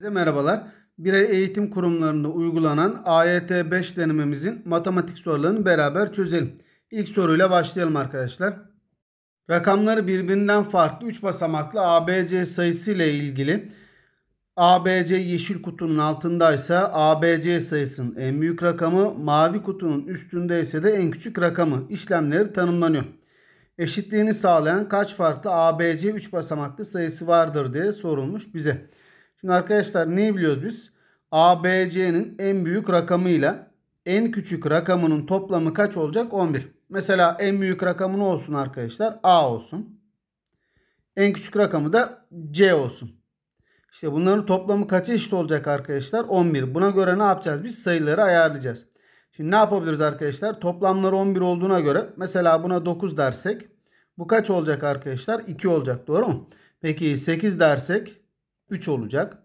Size merhabalar. Birey eğitim kurumlarında uygulanan AYT 5 denememizin matematik sorularını beraber çözelim. İlk soruyla başlayalım arkadaşlar. Rakamları birbirinden farklı 3 basamaklı ABC sayısı ile ilgili ABC yeşil kutunun altındaysa ABC sayısının en büyük rakamı, mavi kutunun üstünde ise de en küçük rakamı işlemleri tanımlanıyor. Eşitliğini sağlayan kaç farklı ABC 3 basamaklı sayısı vardır diye sorulmuş bize. Şimdi arkadaşlar neyi biliyoruz biz? ABC'nin en büyük rakamıyla en küçük rakamının toplamı kaç olacak? 11. Mesela en büyük rakamı ne olsun arkadaşlar? A olsun. En küçük rakamı da C olsun. İşte bunların toplamı kaça eşit olacak arkadaşlar? 11. Buna göre ne yapacağız? Biz sayıları ayarlayacağız. Şimdi ne yapabiliriz arkadaşlar? Toplamları 11 olduğuna göre mesela buna 9 dersek bu kaç olacak arkadaşlar? 2 olacak doğru mu? Peki 8 dersek 3 olacak.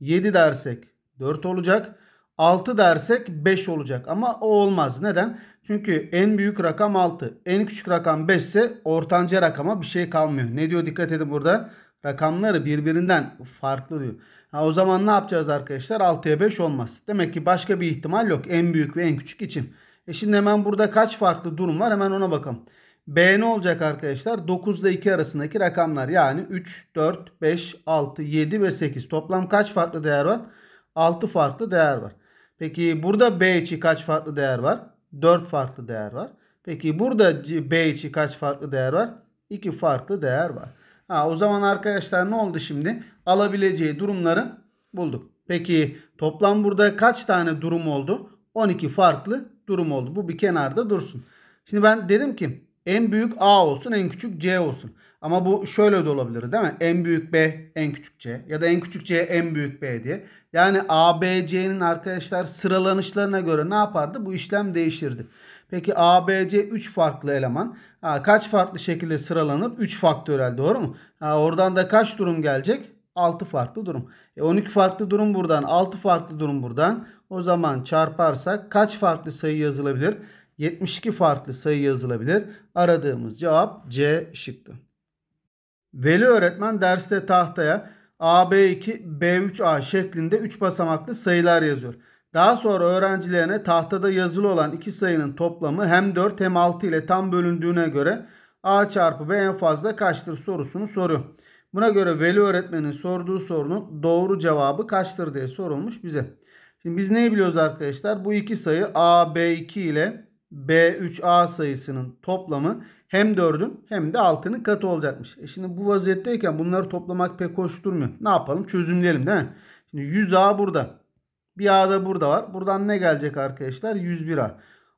7 dersek 4 olacak. 6 dersek 5 olacak ama o olmaz. Neden? Çünkü en büyük rakam 6. En küçük rakam 5 ise ortanca rakama bir şey kalmıyor. Ne diyor dikkat edin burada? Rakamları birbirinden farklı diyor. Ha, o zaman ne yapacağız arkadaşlar? 6'ya 5 olmaz. Demek ki başka bir ihtimal yok. En büyük ve en küçük için. E şimdi hemen burada kaç farklı durum var? Hemen ona bakalım. B ne olacak arkadaşlar? 9 ile 2 arasındaki rakamlar. Yani 3, 4, 5, 6, 7 ve 8. Toplam kaç farklı değer var? 6 farklı değer var. Peki burada B içi kaç farklı değer var? 4 farklı değer var. Peki burada B içi kaç farklı değer var? 2 farklı değer var. Ha, o zaman arkadaşlar ne oldu şimdi? Alabileceği durumları bulduk. Peki toplam burada kaç tane durum oldu? 12 farklı durum oldu. Bu bir kenarda dursun. Şimdi ben dedim ki en büyük A olsun, en küçük C olsun. Ama bu şöyle de olabilir değil mi? En büyük B, en küçük C ya da en küçük C, en büyük B diye. Yani A, B, C'nin arkadaşlar sıralanışlarına göre ne yapardı? Bu işlem değişirdi. Peki A, B, C 3 farklı eleman. Ha, kaç farklı şekilde sıralanır? 3 faktörel doğru mu? Ha, oradan da kaç durum gelecek? 6 farklı durum. E 12 farklı durum buradan, 6 farklı durum buradan. O zaman çarparsak kaç farklı sayı yazılabilir? 72 farklı sayı yazılabilir. Aradığımız cevap C şıkkı. Veli öğretmen derste tahtaya AB2, B3A şeklinde 3 basamaklı sayılar yazıyor. Daha sonra öğrencilerine tahtada yazılı olan iki sayının toplamı hem 4 hem 6 ile tam bölündüğüne göre A çarpı B en fazla kaçtır sorusunu soruyor. Buna göre veli öğretmenin sorduğu sorunun doğru cevabı kaçtır diye sorulmuş bize. Şimdi biz neyi biliyoruz arkadaşlar? Bu iki sayı A, B2 ile B3A sayısının toplamı hem 4'ün hem de 6'nın katı olacakmış. E şimdi bu vaziyetteyken bunları toplamak pek hoş durmuyor. Ne yapalım? Çözümleyelim değil mi? Şimdi 100A burada. Bir A da burada var. Buradan ne gelecek arkadaşlar? 101A.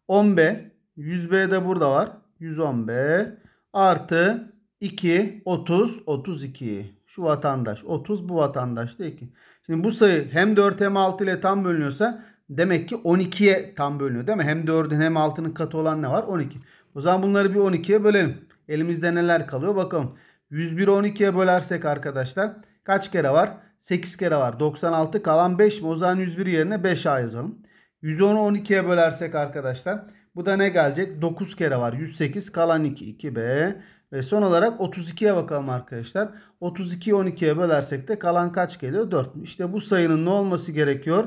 10B. 100B de burada var. 110B. Artı 2. 30. 32. Şu vatandaş. 30 bu vatandaş değil ki. Şimdi bu sayı hem 4 hem 6 ile tam bölünüyorsa Demek ki 12'ye tam bölünüyor değil mi? Hem 4'ün hem 6'nın katı olan ne var? 12. O zaman bunları bir 12'ye bölelim. Elimizde neler kalıyor bakalım. 101'i 12'ye bölersek arkadaşlar kaç kere var? 8 kere var. 96 kalan 5 mi? O zaman 101 yerine 5A yazalım. 110'u 12'ye bölersek arkadaşlar bu da ne gelecek? 9 kere var. 108 kalan 2. 2B. Ve son olarak 32'ye bakalım arkadaşlar. 32'yi 12'ye bölersek de kalan kaç geliyor? 4. İşte bu sayının ne olması gerekiyor?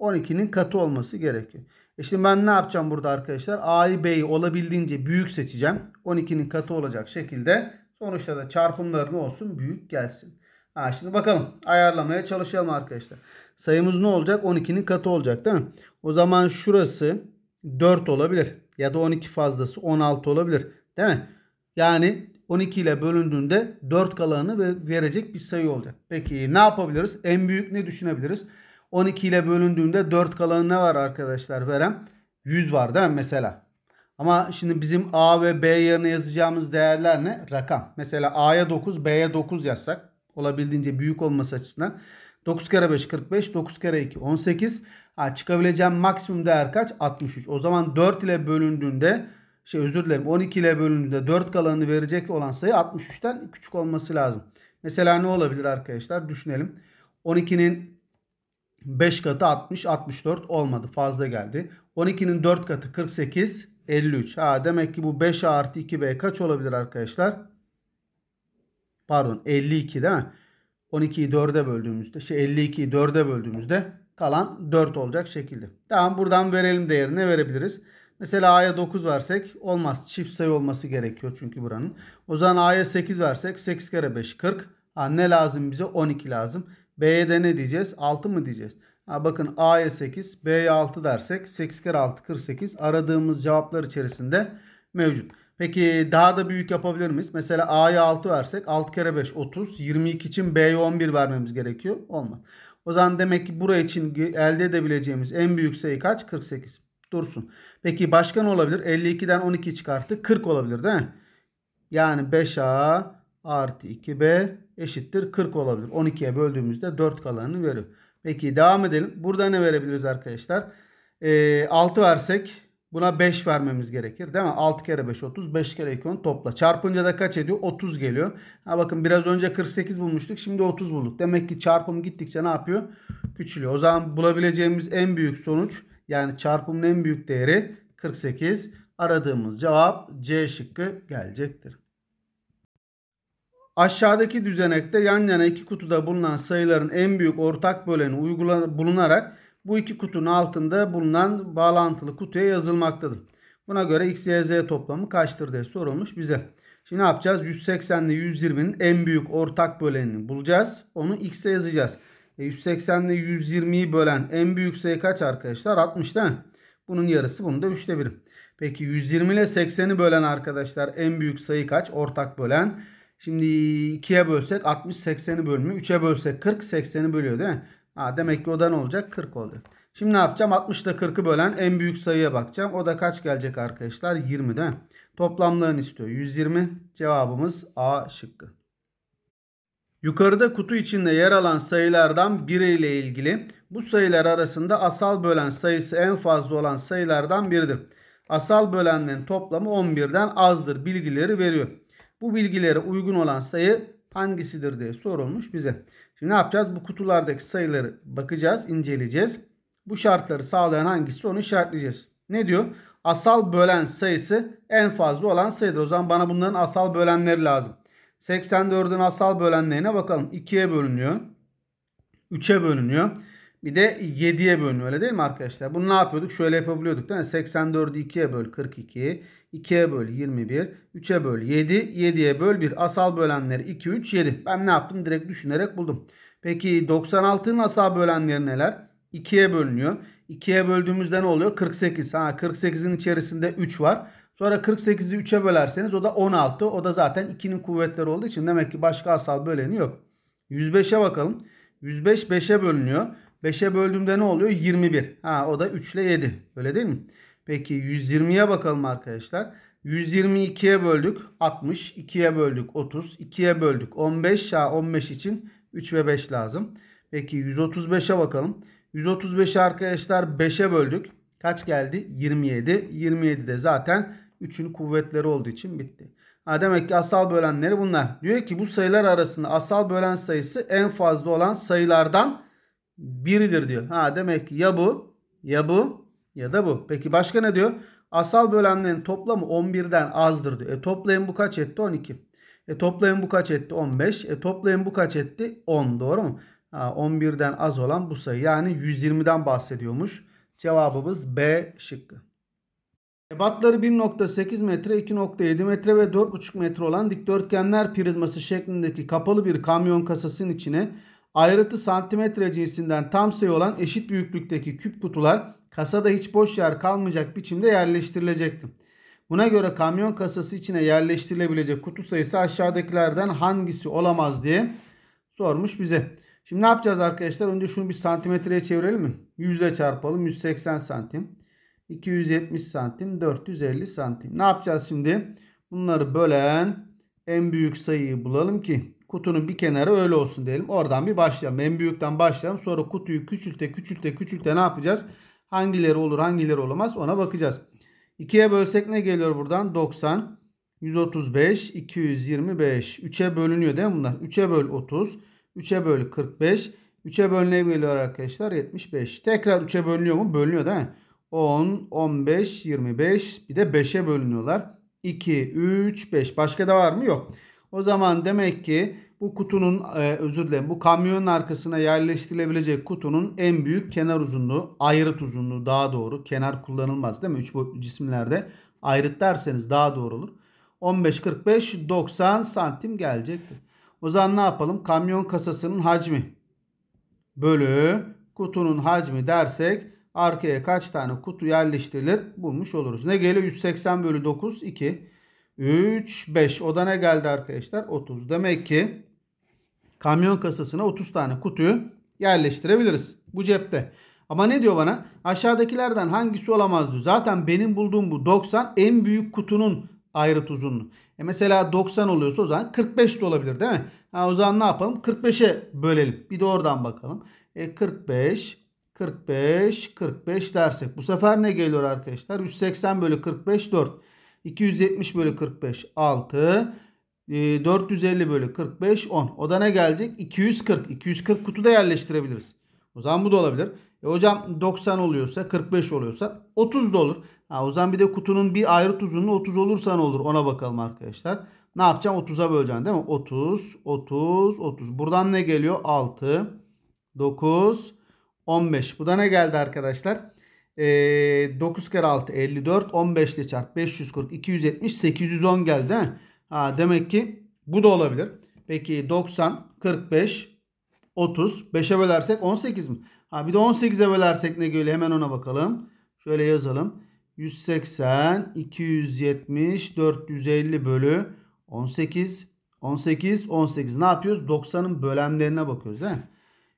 12'nin katı olması gerekiyor. E şimdi ben ne yapacağım burada arkadaşlar? A'yı B'yi olabildiğince büyük seçeceğim. 12'nin katı olacak şekilde. Sonuçta da çarpımları ne olsun? Büyük gelsin. Ha şimdi bakalım. Ayarlamaya çalışalım arkadaşlar. Sayımız ne olacak? 12'nin katı olacak değil mi? O zaman şurası 4 olabilir. Ya da 12 fazlası 16 olabilir. Değil mi? Yani 12 ile bölündüğünde 4 kalanını verecek bir sayı olacak. Peki ne yapabiliriz? En büyük ne düşünebiliriz? 12 ile bölündüğünde 4 kalanı ne var arkadaşlar Verem? 100 var değil mi mesela? Ama şimdi bizim A ve B yerine yazacağımız değerler ne? Rakam. Mesela A'ya 9, B'ye 9 yazsak olabildiğince büyük olması açısından 9 kere 5 45, 9 kere 2 18. Ha, çıkabileceğim maksimum değer kaç? 63. O zaman 4 ile bölündüğünde şey özür dilerim 12 ile bölündüğünde 4 kalanını verecek olan sayı 63'ten küçük olması lazım. Mesela ne olabilir arkadaşlar? Düşünelim. 12'nin 5 katı 60, 64 olmadı. Fazla geldi. 12'nin 4 katı 48, 53. Ha, demek ki bu 5 artı 2B kaç olabilir arkadaşlar? Pardon 52 değil mi? 12'yi 4'e böldüğümüzde, şey 52'yi 4'e böldüğümüzde kalan 4 olacak şekilde. Tamam buradan verelim değerini verebiliriz. Mesela A'ya 9 versek olmaz. Çift sayı olması gerekiyor çünkü buranın. O zaman A'ya 8 versek 8 kere 5 40. Ha, ne lazım bize? 12 lazım. B'ye de ne diyeceğiz? 6 mı diyeceğiz? Ha, bakın A'ya 8, B'ye 6 dersek 8 kere 6 48 aradığımız cevaplar içerisinde mevcut. Peki daha da büyük yapabilir miyiz? Mesela A'ya 6 versek 6 kere 5 30. 22 için B'ye 11 vermemiz gerekiyor. Olmaz. O zaman demek ki buraya için elde edebileceğimiz en büyük sayı kaç? 48. Dursun. Peki başka ne olabilir? 52'den 12 çıkarttı. 40 olabilir değil mi? Yani 5A artı 2B eşittir 40 olabilir. 12'ye böldüğümüzde 4 kalanını veriyor. Peki devam edelim. Burada ne verebiliriz arkadaşlar? Ee, 6 versek buna 5 vermemiz gerekir değil mi? 6 kere 5 30. 5 kere 2 10 topla. Çarpınca da kaç ediyor? 30 geliyor. Ha bakın biraz önce 48 bulmuştuk. Şimdi 30 bulduk. Demek ki çarpım gittikçe ne yapıyor? Küçülüyor. O zaman bulabileceğimiz en büyük sonuç yani çarpımın en büyük değeri 48. Aradığımız cevap C şıkkı gelecektir. Aşağıdaki düzenekte yan yana iki kutuda bulunan sayıların en büyük ortak böleni bulunarak bu iki kutunun altında bulunan bağlantılı kutuya yazılmaktadır. Buna göre x, y, z toplamı kaçtır diye sorulmuş bize. Şimdi ne yapacağız? 180 ile 120'nin en büyük ortak bölenini bulacağız. Onu x'e yazacağız. E 180 ile 120'yi bölen en büyük sayı kaç arkadaşlar? 60 değil mi? Bunun yarısı bunun da 3'te 1. Peki 120 ile 80'i bölen arkadaşlar en büyük sayı kaç? Ortak bölen Şimdi 2'ye bölsek 60 80'i bölmüyor. 3'e bölsek 40 80'i bölüyor değil mi? Ha, demek ki o da ne olacak? 40 oluyor. Şimdi ne yapacağım? 60 ile 40'ı bölen en büyük sayıya bakacağım. O da kaç gelecek arkadaşlar? 20 değil mi? Toplamlarını istiyor. 120 cevabımız A şıkkı. Yukarıda kutu içinde yer alan sayılardan biriyle ilgili bu sayılar arasında asal bölen sayısı en fazla olan sayılardan biridir. Asal bölenlerin toplamı 11'den azdır bilgileri veriyor. Bu bilgilere uygun olan sayı hangisidir diye sorulmuş bize. Şimdi ne yapacağız? Bu kutulardaki sayıları bakacağız, inceleyeceğiz. Bu şartları sağlayan hangisi onu işaretleyeceğiz. Ne diyor? Asal bölen sayısı en fazla olan sayıdır. O zaman bana bunların asal bölenleri lazım. 84'ün asal bölenlerine bakalım. 2'ye bölünüyor. 3'e bölünüyor. Bir de 7'ye bölünüyor öyle değil mi arkadaşlar? Bunu ne yapıyorduk? Şöyle yapabiliyorduk değil mi? 84'ü 2'ye böl 42. 2'ye böl 21. 3'e böl 7. 7'ye böl 1. Asal bölenler 2, 3, 7. Ben ne yaptım? Direkt düşünerek buldum. Peki 96'nın asal bölenleri neler? 2'ye bölünüyor. 2'ye böldüğümüzde ne oluyor? 48. Ha 48'in içerisinde 3 var. Sonra 48'i 3'e bölerseniz o da 16. O da zaten 2'nin kuvvetleri olduğu için demek ki başka asal böleni yok. 105'e bakalım. 105 5'e bölünüyor. 5'e böldüğümde ne oluyor? 21. Ha o da 3 ile 7. Öyle değil mi? Peki 120'ye bakalım arkadaşlar. 122'ye böldük 60, 2'ye böldük 30, 2'ye böldük 15. Ya 15 için 3 ve 5 lazım. Peki 135'e bakalım. 135 arkadaşlar 5'e böldük. Kaç geldi? 27. 27 de zaten 3'ün kuvvetleri olduğu için bitti. Ha demek ki asal bölenleri bunlar. Diyor ki bu sayılar arasında asal bölen sayısı en fazla olan sayılardan biridir diyor. Ha demek ki ya bu ya bu ya da bu. Peki başka ne diyor? Asal bölenlerin toplamı 11'den azdır diyor. E toplayın bu kaç etti? 12. E toplayın bu kaç etti? 15. E toplayın bu kaç etti? 10 doğru mu? Ha, 11'den az olan bu sayı. Yani 120'den bahsediyormuş. Cevabımız B şıkkı. Ebatları 1.8 metre, 2.7 metre ve 4.5 metre olan dikdörtgenler prizması şeklindeki kapalı bir kamyon kasasının içine ayrıtı santimetre cinsinden tam sayı olan eşit büyüklükteki küp kutular kasada hiç boş yer kalmayacak biçimde yerleştirilecekti. Buna göre kamyon kasası içine yerleştirilebilecek kutu sayısı aşağıdakilerden hangisi olamaz diye sormuş bize. Şimdi ne yapacağız arkadaşlar? Önce şunu bir santimetreye çevirelim mi? 100 ile çarpalım. 180 santim. 270 santim. 450 santim. Ne yapacağız şimdi? Bunları bölen en büyük sayıyı bulalım ki kutunun bir kenarı öyle olsun diyelim. Oradan bir başlayalım. En büyükten başlayalım. Sonra kutuyu küçülte küçülte küçülte ne yapacağız? Hangileri olur hangileri olamaz ona bakacağız. 2'ye bölsek ne geliyor buradan? 90, 135, 225. 3'e bölünüyor değil mi bunlar? 3'e böl 30, 3'e böl 45, 3'e böl ne geliyor arkadaşlar? 75. Tekrar 3'e bölünüyor mu? Bölünüyor değil mi? 10, 15, 25 bir de 5'e bölünüyorlar. 2, 3, 5. Başka da var mı? Yok. O zaman demek ki bu kutunun e, özür dilerim bu kamyonun arkasına yerleştirilebilecek kutunun en büyük kenar uzunluğu ayrıt uzunluğu daha doğru. Kenar kullanılmaz değil mi? Üç boyutlu cisimlerde ayrıt derseniz daha doğru olur. 15 45 90 santim gelecektir. O zaman ne yapalım? Kamyon kasasının hacmi bölü kutunun hacmi dersek arkaya kaç tane kutu yerleştirilir bulmuş oluruz. Ne geliyor? 180 bölü 9 2 3 5 o da ne geldi arkadaşlar? 30. Demek ki kamyon kasasına 30 tane kutuyu yerleştirebiliriz. Bu cepte. Ama ne diyor bana? Aşağıdakilerden hangisi olamaz diyor. Zaten benim bulduğum bu 90 en büyük kutunun ayrıt uzunluğu. E mesela 90 oluyorsa o zaman 45 de olabilir değil mi? Ha, o zaman ne yapalım? 45'e bölelim. Bir de oradan bakalım. E 45, 45, 45 dersek. Bu sefer ne geliyor arkadaşlar? 180 bölü 45 4. 270 bölü 45 6. 450 ee, bölü 45 10. O da ne gelecek? 240. 240 kutu da yerleştirebiliriz. O zaman bu da olabilir. E hocam 90 oluyorsa 45 oluyorsa 30 da olur. Ha, o zaman bir de kutunun bir ayrı uzunluğu 30 olursa ne olur ona bakalım arkadaşlar. Ne yapacağım? 30'a böleceğim değil mi? 30, 30, 30. Buradan ne geliyor? 6, 9, 15. Bu da ne geldi arkadaşlar? E, ee, 9 kere 6 54, 15 ile çarp 540, 270, 810 geldi değil mi? Ha, demek ki bu da olabilir. Peki 90, 45, 30. 5'e bölersek 18 mi? Ha, bir de 18'e bölersek ne geliyor? Hemen ona bakalım. Şöyle yazalım. 180, 270, 450 bölü 18. 18, 18. Ne yapıyoruz? 90'ın bölenlerine bakıyoruz değil mi?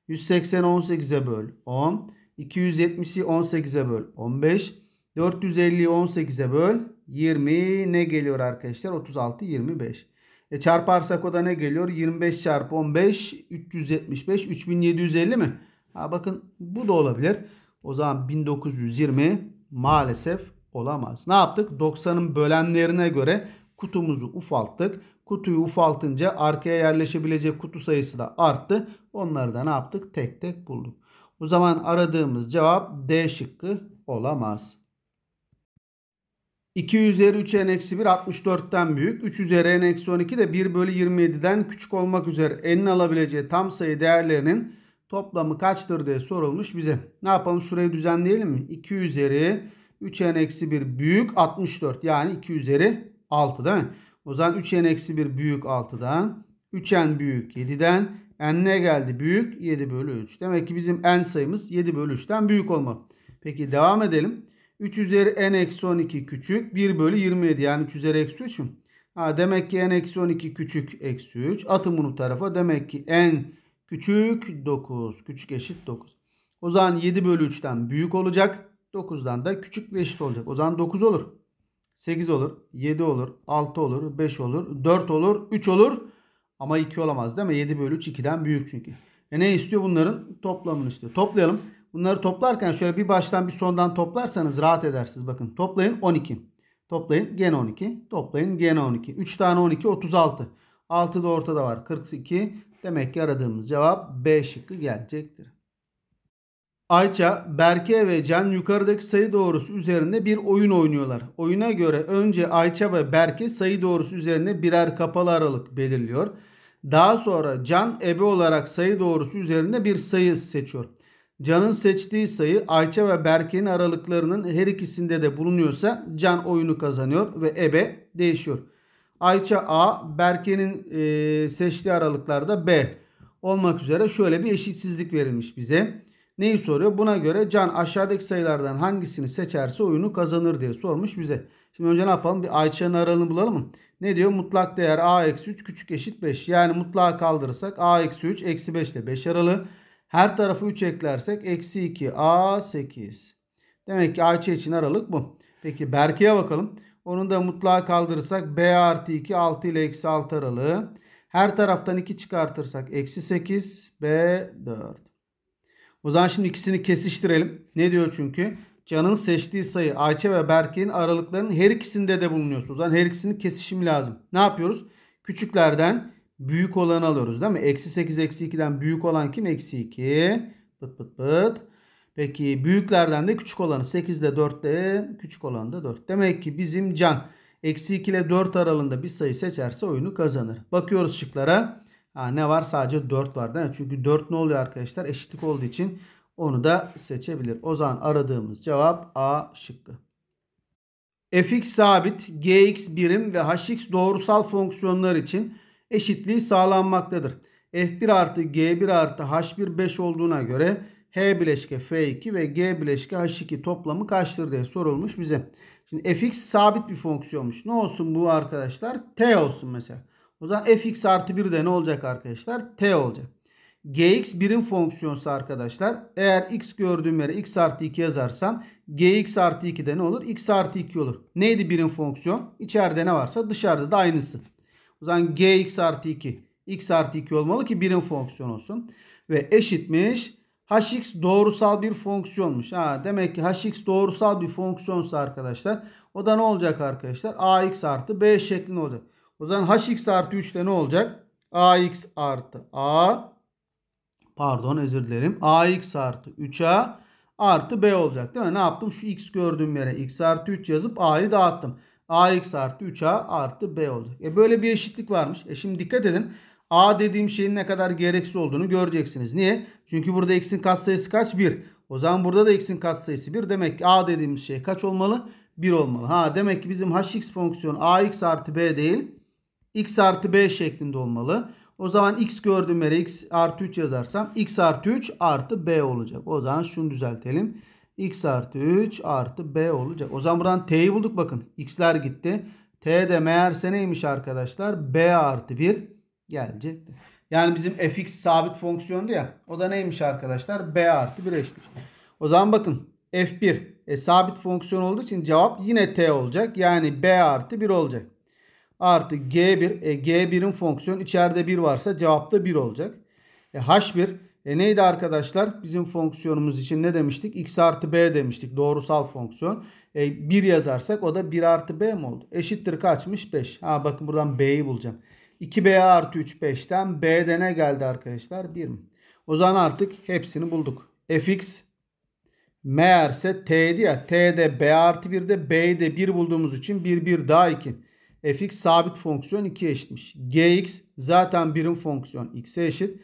18'e böl 10. 270'i 18'e böl 15. 450'yi 18'e böl 20 ne geliyor arkadaşlar? 36 25. E çarparsak o da ne geliyor? 25 çarpı 15 375 3750 mi? Ha bakın bu da olabilir. O zaman 1920 maalesef olamaz. Ne yaptık? 90'ın bölenlerine göre kutumuzu ufalttık. Kutuyu ufaltınca arkaya yerleşebilecek kutu sayısı da arttı. Onları da ne yaptık? Tek tek bulduk. O zaman aradığımız cevap D şıkkı olamaz. 2 üzeri 3 n eksi 1 64'ten büyük. 3 üzeri n eksi 12 de 1 bölü 27'den küçük olmak üzere n'in alabileceği tam sayı değerlerinin toplamı kaçtır diye sorulmuş bize. Ne yapalım şurayı düzenleyelim mi? 2 üzeri 3 n eksi 1 büyük 64 yani 2 üzeri 6 değil mi? O zaman 3 n eksi 1 büyük 6'dan 3 n büyük 7'den n ne geldi? Büyük 7 bölü 3. Demek ki bizim n sayımız 7 bölü 3'ten büyük olma. Peki devam edelim. 3 üzeri n eksi 12 küçük 1 bölü 27 yani 3 üzeri eksi 3 mü? Ha, demek ki n eksi 12 küçük eksi 3. Atın bunu tarafa. Demek ki n küçük 9. Küçük eşit 9. O zaman 7 bölü 3'ten büyük olacak. 9'dan da küçük ve eşit olacak. O zaman 9 olur. 8 olur. 7 olur. 6 olur. 5 olur. 4 olur. 3 olur. Ama 2 olamaz değil mi? 7 bölü 3 2'den büyük çünkü. E ne istiyor bunların? Toplamını istiyor. Toplayalım. Bunları toplarken şöyle bir baştan bir sondan toplarsanız rahat edersiniz. Bakın toplayın 12. Toplayın gene 12. Toplayın gene 12. 3 tane 12 36. 6 da ortada var 42. Demek ki aradığımız cevap B şıkkı gelecektir. Ayça, Berke ve Can yukarıdaki sayı doğrusu üzerinde bir oyun oynuyorlar. Oyuna göre önce Ayça ve Berke sayı doğrusu üzerine birer kapalı aralık belirliyor. Daha sonra Can ebe olarak sayı doğrusu üzerinde bir sayı seçiyor. Can'ın seçtiği sayı Ayça ve Berke'nin aralıklarının her ikisinde de bulunuyorsa Can oyunu kazanıyor ve ebe değişiyor. Ayça A, Berke'nin e, seçtiği aralıklarda B olmak üzere şöyle bir eşitsizlik verilmiş bize. Neyi soruyor? Buna göre Can aşağıdaki sayılardan hangisini seçerse oyunu kazanır diye sormuş bize. Şimdi önce ne yapalım? Bir Ayça'nın aralığını bulalım mı? Ne diyor? Mutlak değer A-3 küçük eşit 5. Yani mutlağı kaldırırsak A-3 eksi 5 ile 5 aralığı. Her tarafı 3 eklersek eksi 2 a 8. Demek ki açı için aralık bu. Peki Berke'ye bakalım. Onun da mutlağı kaldırırsak b artı 2 6 ile eksi 6 aralığı. Her taraftan 2 çıkartırsak eksi 8 b 4. O zaman şimdi ikisini kesiştirelim. Ne diyor çünkü? Can'ın seçtiği sayı Ayça ve Berke'nin aralıklarının her ikisinde de bulunuyorsunuz. O zaman her ikisinin kesişimi lazım. Ne yapıyoruz? Küçüklerden büyük olanı alıyoruz değil mi? Eksi 8 eksi 2'den büyük olan kim? Eksi 2. Pıt pıt pıt. Peki büyüklerden de küçük olanı 8 ile de küçük olan da 4. Demek ki bizim can eksi 2 ile 4 aralığında bir sayı seçerse oyunu kazanır. Bakıyoruz şıklara. Ha, ne var? Sadece 4 var değil mi? Çünkü 4 ne oluyor arkadaşlar? Eşitlik olduğu için onu da seçebilir. O zaman aradığımız cevap A şıkkı. fx sabit, gx birim ve hx doğrusal fonksiyonlar için eşitliği sağlanmaktadır. F1 artı G1 artı H1 5 olduğuna göre H bileşke F2 ve G bileşke H2 toplamı kaçtır diye sorulmuş bize. Şimdi fx sabit bir fonksiyonmuş. Ne olsun bu arkadaşlar? T olsun mesela. O zaman fx artı 1 de ne olacak arkadaşlar? T olacak. Gx birim fonksiyonsa arkadaşlar eğer x gördüğüm yere x artı 2 yazarsam gx artı 2 de ne olur? x artı 2 olur. Neydi birim fonksiyon? İçeride ne varsa dışarıda da aynısı. O zaman g x artı 2. x artı 2 olmalı ki birim fonksiyon olsun. Ve eşitmiş. hx doğrusal bir fonksiyonmuş. Ha, demek ki hx doğrusal bir fonksiyonsa arkadaşlar. O da ne olacak arkadaşlar? ax artı b şeklinde olacak. O zaman hx artı 3 de ne olacak? ax artı a pardon özür dilerim. ax artı 3a artı b olacak değil mi? Ne yaptım? Şu x gördüğüm yere x artı 3 yazıp a'yı dağıttım ax artı 3a artı b oldu. E böyle bir eşitlik varmış. E şimdi dikkat edin. A dediğim şeyin ne kadar gereksiz olduğunu göreceksiniz. Niye? Çünkü burada x'in katsayısı kaç? 1. O zaman burada da x'in katsayısı 1. Demek ki a dediğimiz şey kaç olmalı? 1 olmalı. Ha demek ki bizim hx fonksiyonu ax artı b değil. x artı b şeklinde olmalı. O zaman x gördüğüm yere x artı 3 yazarsam x artı 3 artı b olacak. O zaman şunu düzeltelim x artı 3 artı b olacak. O zaman buradan t'yi bulduk bakın. x'ler gitti. t de meğerse neymiş arkadaşlar? b artı 1 gelecekti. Yani bizim fx sabit fonksiyondu ya. O da neymiş arkadaşlar? b artı 1 eşit. O zaman bakın f1 e, sabit fonksiyon olduğu için cevap yine t olacak. Yani b artı 1 olacak. Artı g1 e, g1'in fonksiyonu içeride 1 varsa cevap da 1 olacak. E, h1 e neydi arkadaşlar? Bizim fonksiyonumuz için ne demiştik? x artı b demiştik. Doğrusal fonksiyon. E, 1 yazarsak o da 1 artı b mi oldu? Eşittir kaçmış? 5. Ha bakın buradan b'yi bulacağım. 2b artı 3 5'ten b'de ne geldi arkadaşlar? 1 mi? O zaman artık hepsini bulduk. fx meğerse t'di ya. t'de b artı 1'de b'yi de 1 bulduğumuz için 1 1 daha 2. fx sabit fonksiyon 2 eşitmiş. gx zaten birim fonksiyon x'e eşit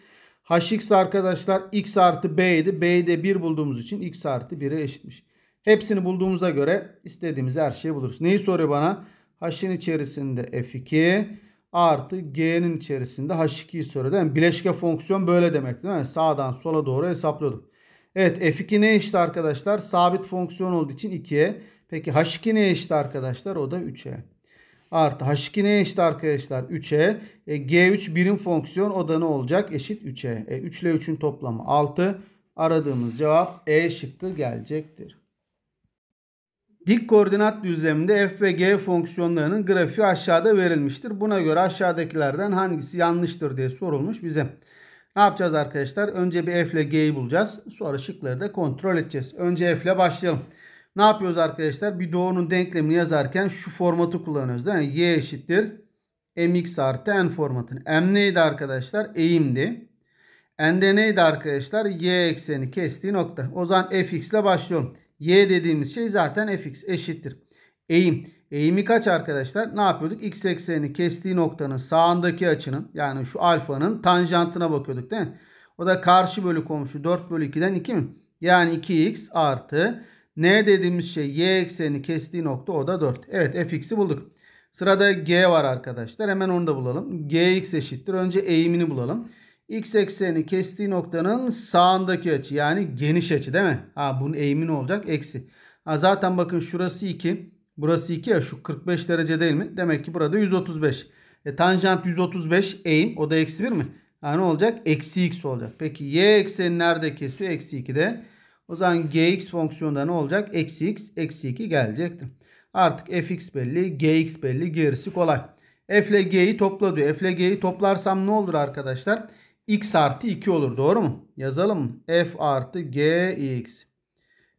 hx arkadaşlar x artı b'ydi. B'yi de 1 bulduğumuz için x artı 1'e eşitmiş. Hepsini bulduğumuza göre istediğimiz her şeyi buluruz. Neyi soruyor bana? H'in içerisinde f2 artı g'nin içerisinde h2'yi soruyor. Değil mi? Bileşke fonksiyon böyle demek değil mi? Sağdan sola doğru hesaplıyorduk. Evet f2 ne eşit arkadaşlar? Sabit fonksiyon olduğu için 2'ye. Peki h2 ne eşit arkadaşlar? O da 3'e artı h2 neye eşit arkadaşlar? 3'e. E, G3 birim fonksiyon o da ne olacak? Eşit 3'e. E, 3 ile 3'ün toplamı 6. Aradığımız cevap E şıkkı gelecektir. Dik koordinat düzleminde f ve g fonksiyonlarının grafiği aşağıda verilmiştir. Buna göre aşağıdakilerden hangisi yanlıştır diye sorulmuş bize. Ne yapacağız arkadaşlar? Önce bir f ile g'yi bulacağız. Sonra şıkları da kontrol edeceğiz. Önce f ile başlayalım. Ne yapıyoruz arkadaşlar? Bir doğrunun denklemini yazarken şu formatı kullanıyoruz değil mi? Y eşittir mx artı n formatını. M neydi arkadaşlar? Eğimdi. N de neydi arkadaşlar? Y ekseni kestiği nokta. O zaman fx ile başlıyorum. Y dediğimiz şey zaten fx eşittir. Eğim. Eğimi kaç arkadaşlar? Ne yapıyorduk? X ekseni kestiği noktanın sağındaki açının yani şu alfanın tanjantına bakıyorduk değil mi? O da karşı bölü komşu 4 bölü 2'den 2 mi? Yani 2x artı N dediğimiz şey y ekseni kestiği nokta o da 4. Evet fx'i bulduk. Sırada g var arkadaşlar. Hemen onu da bulalım. gx eşittir. Önce eğimini bulalım. x ekseni kestiği noktanın sağındaki açı yani geniş açı değil mi? Ha bunun eğimi ne olacak? Eksi. Ha, zaten bakın şurası 2. Burası 2 ya şu 45 derece değil mi? Demek ki burada 135. E, tanjant 135 eğim o da eksi 1 mi? Ha, ne olacak? Eksi x olacak. Peki y ekseni nerede kesiyor? Eksi 2'de. O zaman gx fonksiyonunda ne olacak? Eksi x eksi 2 gelecekti. Artık fx belli gx belli gerisi kolay. f ile g'yi topla diyor. f ile g'yi toplarsam ne olur arkadaşlar? x artı 2 olur doğru mu? Yazalım f artı gx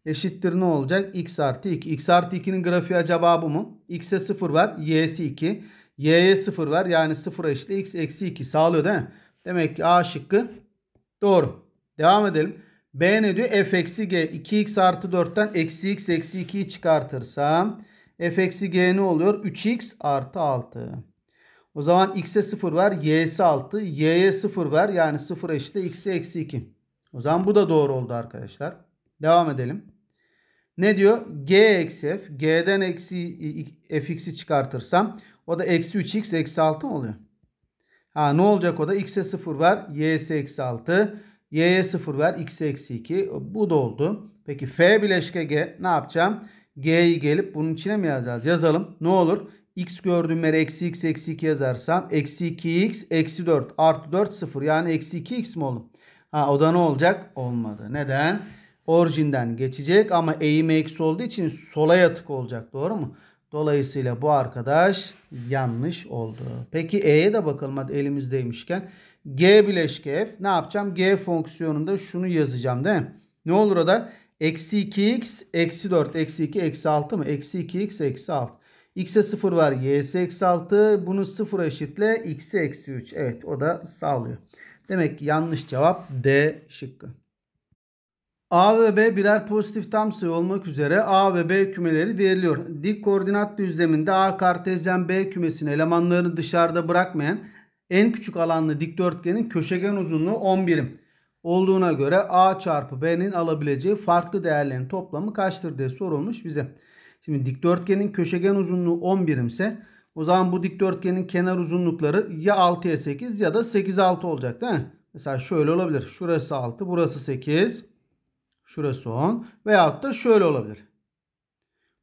eşittir ne olacak? x artı 2. x artı 2'nin grafiği acaba bu mu? x'e 0 ver. y'si 2. y'ye 0 ver. Yani 0 eşit x eksi 2 sağlıyor değil mi? Demek ki a şıkkı doğru. Devam edelim. B ne diyor? F eksi G. 2x artı 4'ten eksi x eksi 2'yi çıkartırsam F eksi G ne oluyor? 3x artı 6. O zaman x'e 0 ver. Y'si 6. Y'ye 0 ver. Yani 0 eşittir x'e eksi 2. O zaman bu da doğru oldu arkadaşlar. Devam edelim. Ne diyor? G eksi f. G'den eksi fx'i çıkartırsam o da eksi 3x eksi 6 mı oluyor? Ha ne olacak o da? X'e 0 ver. Y'si eksi 6. Y'ye 0 ver. X'e eksi 2. Bu da oldu. Peki F bileşke G ne yapacağım? G'yi gelip bunun içine mi yazacağız? Yazalım. Ne olur? X gördüğüm yere eksi x eksi 2 yazarsam. Eksi 2x eksi 4 artı 4 0. Yani eksi 2x mi olur? Ha o da ne olacak? Olmadı. Neden? Orijinden geçecek ama eğimi eksi olduğu için sola yatık olacak. Doğru mu? Dolayısıyla bu arkadaş yanlış oldu. Peki E'ye de bakalım hadi elimizdeymişken. G bileşke f. Ne yapacağım? G fonksiyonunda şunu yazacağım değil mi? Ne olur o da? Eksi 2x eksi 4. Eksi 2 eksi 6 mı? Eksi 2x eksi 6. X'e 0 var. Y'si eksi 6. Bunu 0 eşitle. X'e eksi 3. Evet o da sağlıyor. Demek ki yanlış cevap D şıkkı. A ve B birer pozitif tam sayı olmak üzere A ve B kümeleri veriliyor. Dik koordinat düzleminde A kartezyen B kümesini elemanlarını dışarıda bırakmayan en küçük alanlı dikdörtgenin köşegen uzunluğu 10 birim olduğuna göre A çarpı B'nin alabileceği farklı değerlerin toplamı kaçtır diye sorulmuş bize. Şimdi dikdörtgenin köşegen uzunluğu 10 birimse o zaman bu dikdörtgenin kenar uzunlukları ya 6'ya 8 ya da 8 6 olacak değil mi? Mesela şöyle olabilir. Şurası 6, burası 8, şurası 10 veyahut da şöyle olabilir.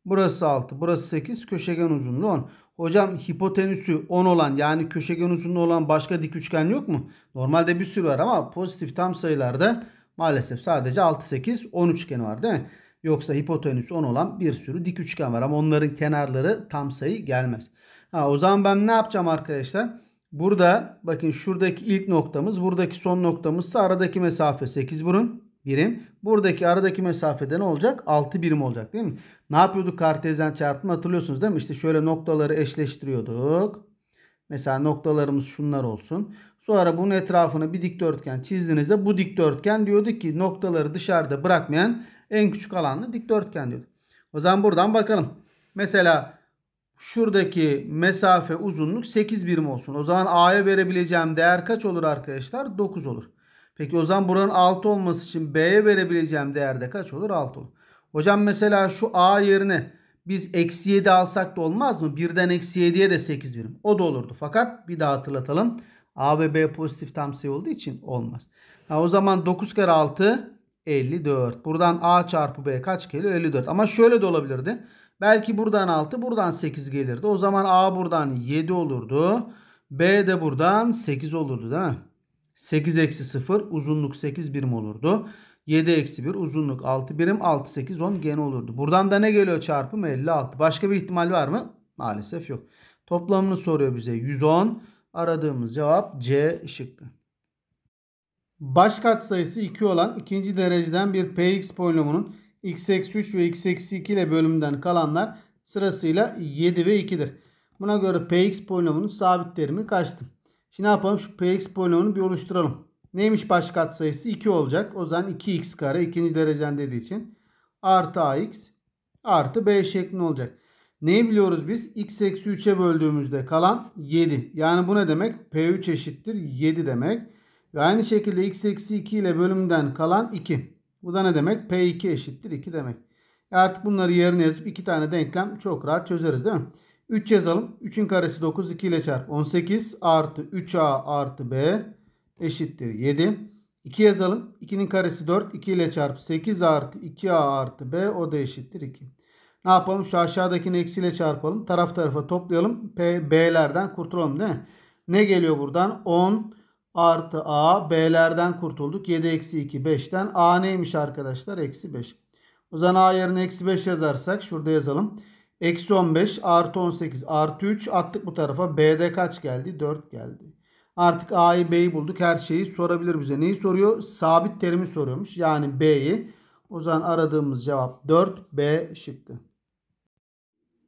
Burası 6, burası 8, köşegen uzunluğu 10. Hocam hipotenüsü 10 olan yani köşegen uzunluğu olan başka dik üçgen yok mu? Normalde bir sürü var ama pozitif tam sayılarda maalesef sadece 6, 8, 10 üçgeni var değil mi? Yoksa hipotenüs 10 olan bir sürü dik üçgen var ama onların kenarları tam sayı gelmez. Ha, o zaman ben ne yapacağım arkadaşlar? Burada bakın şuradaki ilk noktamız buradaki son noktamız, aradaki mesafe 8 burun birim. Buradaki aradaki mesafede ne olacak? 6 birim olacak değil mi? Ne yapıyorduk kartezyen çarpımı hatırlıyorsunuz değil mi? İşte şöyle noktaları eşleştiriyorduk. Mesela noktalarımız şunlar olsun. Sonra bunun etrafını bir dikdörtgen çizdiğinizde bu dikdörtgen diyorduk ki noktaları dışarıda bırakmayan en küçük alanlı dikdörtgen diyorduk. O zaman buradan bakalım. Mesela şuradaki mesafe uzunluk 8 birim olsun. O zaman A'ya verebileceğim değer kaç olur arkadaşlar? 9 olur. Peki o zaman buranın 6 olması için B'ye verebileceğim değer de kaç olur? 6 olur. Hocam mesela şu A yerine biz eksi 7 alsak da olmaz mı? Birden eksi 7'ye de 8 birim. O da olurdu. Fakat bir daha hatırlatalım. A ve B pozitif tam sayı olduğu için olmaz. Ha, o zaman 9 kere 6 54. Buradan A çarpı B kaç geliyor? 54. Ama şöyle de olabilirdi. Belki buradan 6 buradan 8 gelirdi. O zaman A buradan 7 olurdu. B de buradan 8 olurdu değil mi? 8 eksi 0 uzunluk 8 birim olurdu. 7 eksi 1 uzunluk 6 birim 6 8 10 gene olurdu. Buradan da ne geliyor çarpım 56. Başka bir ihtimal var mı? Maalesef yok. Toplamını soruyor bize 110. Aradığımız cevap C şıkkı. Baş katsayısı 2 olan ikinci dereceden bir px polinomunun x eksi 3 ve x eksi 2 ile bölümden kalanlar sırasıyla 7 ve 2'dir. Buna göre px polinomunun sabit terimi kaçtı? Şimdi ne yapalım? Şu px polinomunu bir oluşturalım. Neymiş baş sayısı 2 olacak. O zaman 2x kare ikinci derecen dediği için artı ax artı b şeklinde olacak. Neyi biliyoruz biz? x eksi 3'e böldüğümüzde kalan 7. Yani bu ne demek? p3 eşittir 7 demek. Ve aynı şekilde x eksi 2 ile bölümden kalan 2. Bu da ne demek? p2 eşittir 2 demek. E artık bunları yerine yazıp iki tane denklem çok rahat çözeriz değil mi? 3 yazalım. 3'ün karesi 9 2 ile çarp 18 artı 3a artı b eşittir 7. 2 yazalım. 2'nin karesi 4. 2 ile çarp 8 artı 2a artı b o da eşittir 2. Ne yapalım? Şu aşağıdakini eksiyle çarpalım. Taraf tarafa toplayalım. P, b'lerden kurtulalım değil mi? Ne geliyor buradan? 10 artı a b'lerden kurtulduk. 7 eksi 2 5'ten. a neymiş arkadaşlar? Eksi 5. O zaman a yerine eksi 5 yazarsak şurada yazalım. Eksi 15 artı 18 artı 3 attık bu tarafa. B'de kaç geldi? 4 geldi. Artık A'yı B'yi bulduk. Her şeyi sorabilir bize. Neyi soruyor? Sabit terimi soruyormuş. Yani B'yi. O zaman aradığımız cevap 4 B şıkkı.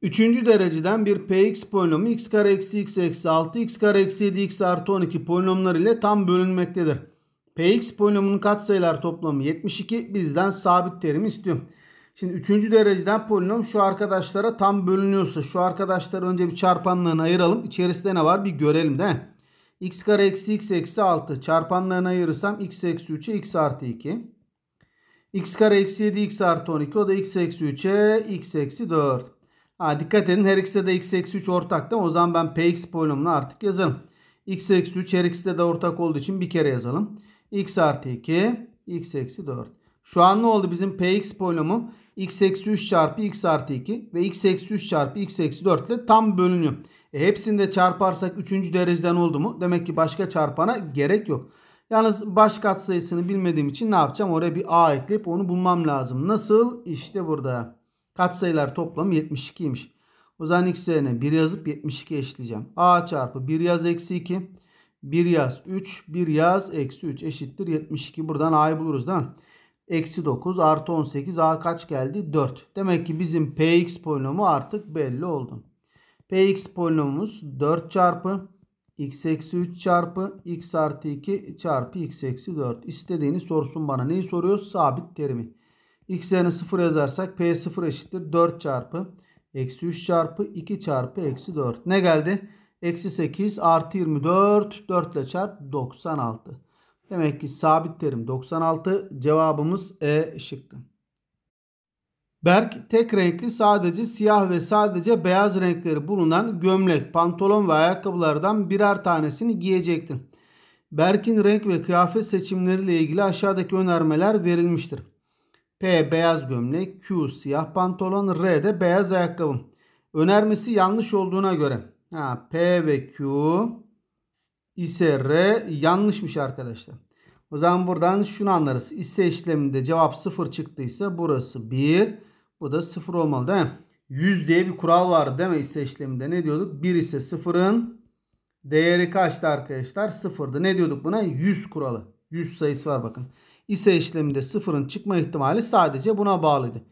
Üçüncü dereceden bir px polinomu x kare eksi x eksi 6 x kare eksi 7 x artı 12 polinomlar ile tam bölünmektedir. px polinomunun katsayılar toplamı 72 bizden sabit terimi istiyor. Şimdi üçüncü dereceden polinom şu arkadaşlara tam bölünüyorsa şu arkadaşları önce bir çarpanlarına ayıralım. İçerisinde ne var bir görelim de x kare eksi x eksi 6 çarpanlarına ayırırsam x eksi 3'e x artı 2. x kare eksi 7 x artı 12 o da x eksi 3'e x eksi 4. Ha, dikkat edin her ikisi de x eksi 3 ortak değil mi? O zaman ben px polinomunu artık yazalım. x eksi 3 her ikisi de, de ortak olduğu için bir kere yazalım. x artı 2 x eksi 4. Şu an ne oldu bizim px polinomu? x eksi 3 çarpı x artı 2 ve x eksi 3 çarpı x eksi 4 ile tam bölünüyor. E, hepsini de çarparsak 3. dereceden oldu mu? Demek ki başka çarpana gerek yok. Yalnız baş katsayısını bilmediğim için ne yapacağım? Oraya bir a ekleyip onu bulmam lazım. Nasıl? İşte burada. Katsayılar toplamı 72'ymiş. O zaman x yerine 1 yazıp 72 eşleyeceğim. a çarpı 1 yaz eksi 2. 1 yaz 3. 1 yaz eksi 3 eşittir 72. Buradan a'yı buluruz değil mi? Eksi 9 artı 18 a kaç geldi? 4. Demek ki bizim px polinomu artık belli oldu. Px polinomumuz 4 çarpı x eksi 3 çarpı x artı 2 çarpı x eksi 4. İstediğini sorsun bana. Neyi soruyor? Sabit terimi. x yerine 0 yazarsak p 0 eşittir 4 çarpı eksi 3 çarpı 2 çarpı eksi 4. Ne geldi? Eksi 8 artı 24 4 ile çarp 96. Demek ki sabit terim 96 cevabımız E şıkkı. Berk tek renkli sadece siyah ve sadece beyaz renkleri bulunan gömlek, pantolon ve ayakkabılardan birer tanesini giyecekti. Berk'in renk ve kıyafet seçimleriyle ilgili aşağıdaki önermeler verilmiştir. P beyaz gömlek, Q siyah pantolon, R de beyaz ayakkabı. Önermesi yanlış olduğuna göre ha, P ve Q ise R yanlışmış arkadaşlar. O zaman buradan şunu anlarız. İse işleminde cevap 0 çıktıysa burası 1. Bu da 0 olmalı değil mi? 100 diye bir kural vardı değil mi hisse işleminde? Ne diyorduk? 1 ise 0'ın değeri kaçtı arkadaşlar? 0'dı. Ne diyorduk buna? 100 kuralı. 100 sayısı var bakın. İse işleminde 0'ın çıkma ihtimali sadece buna bağlıydı.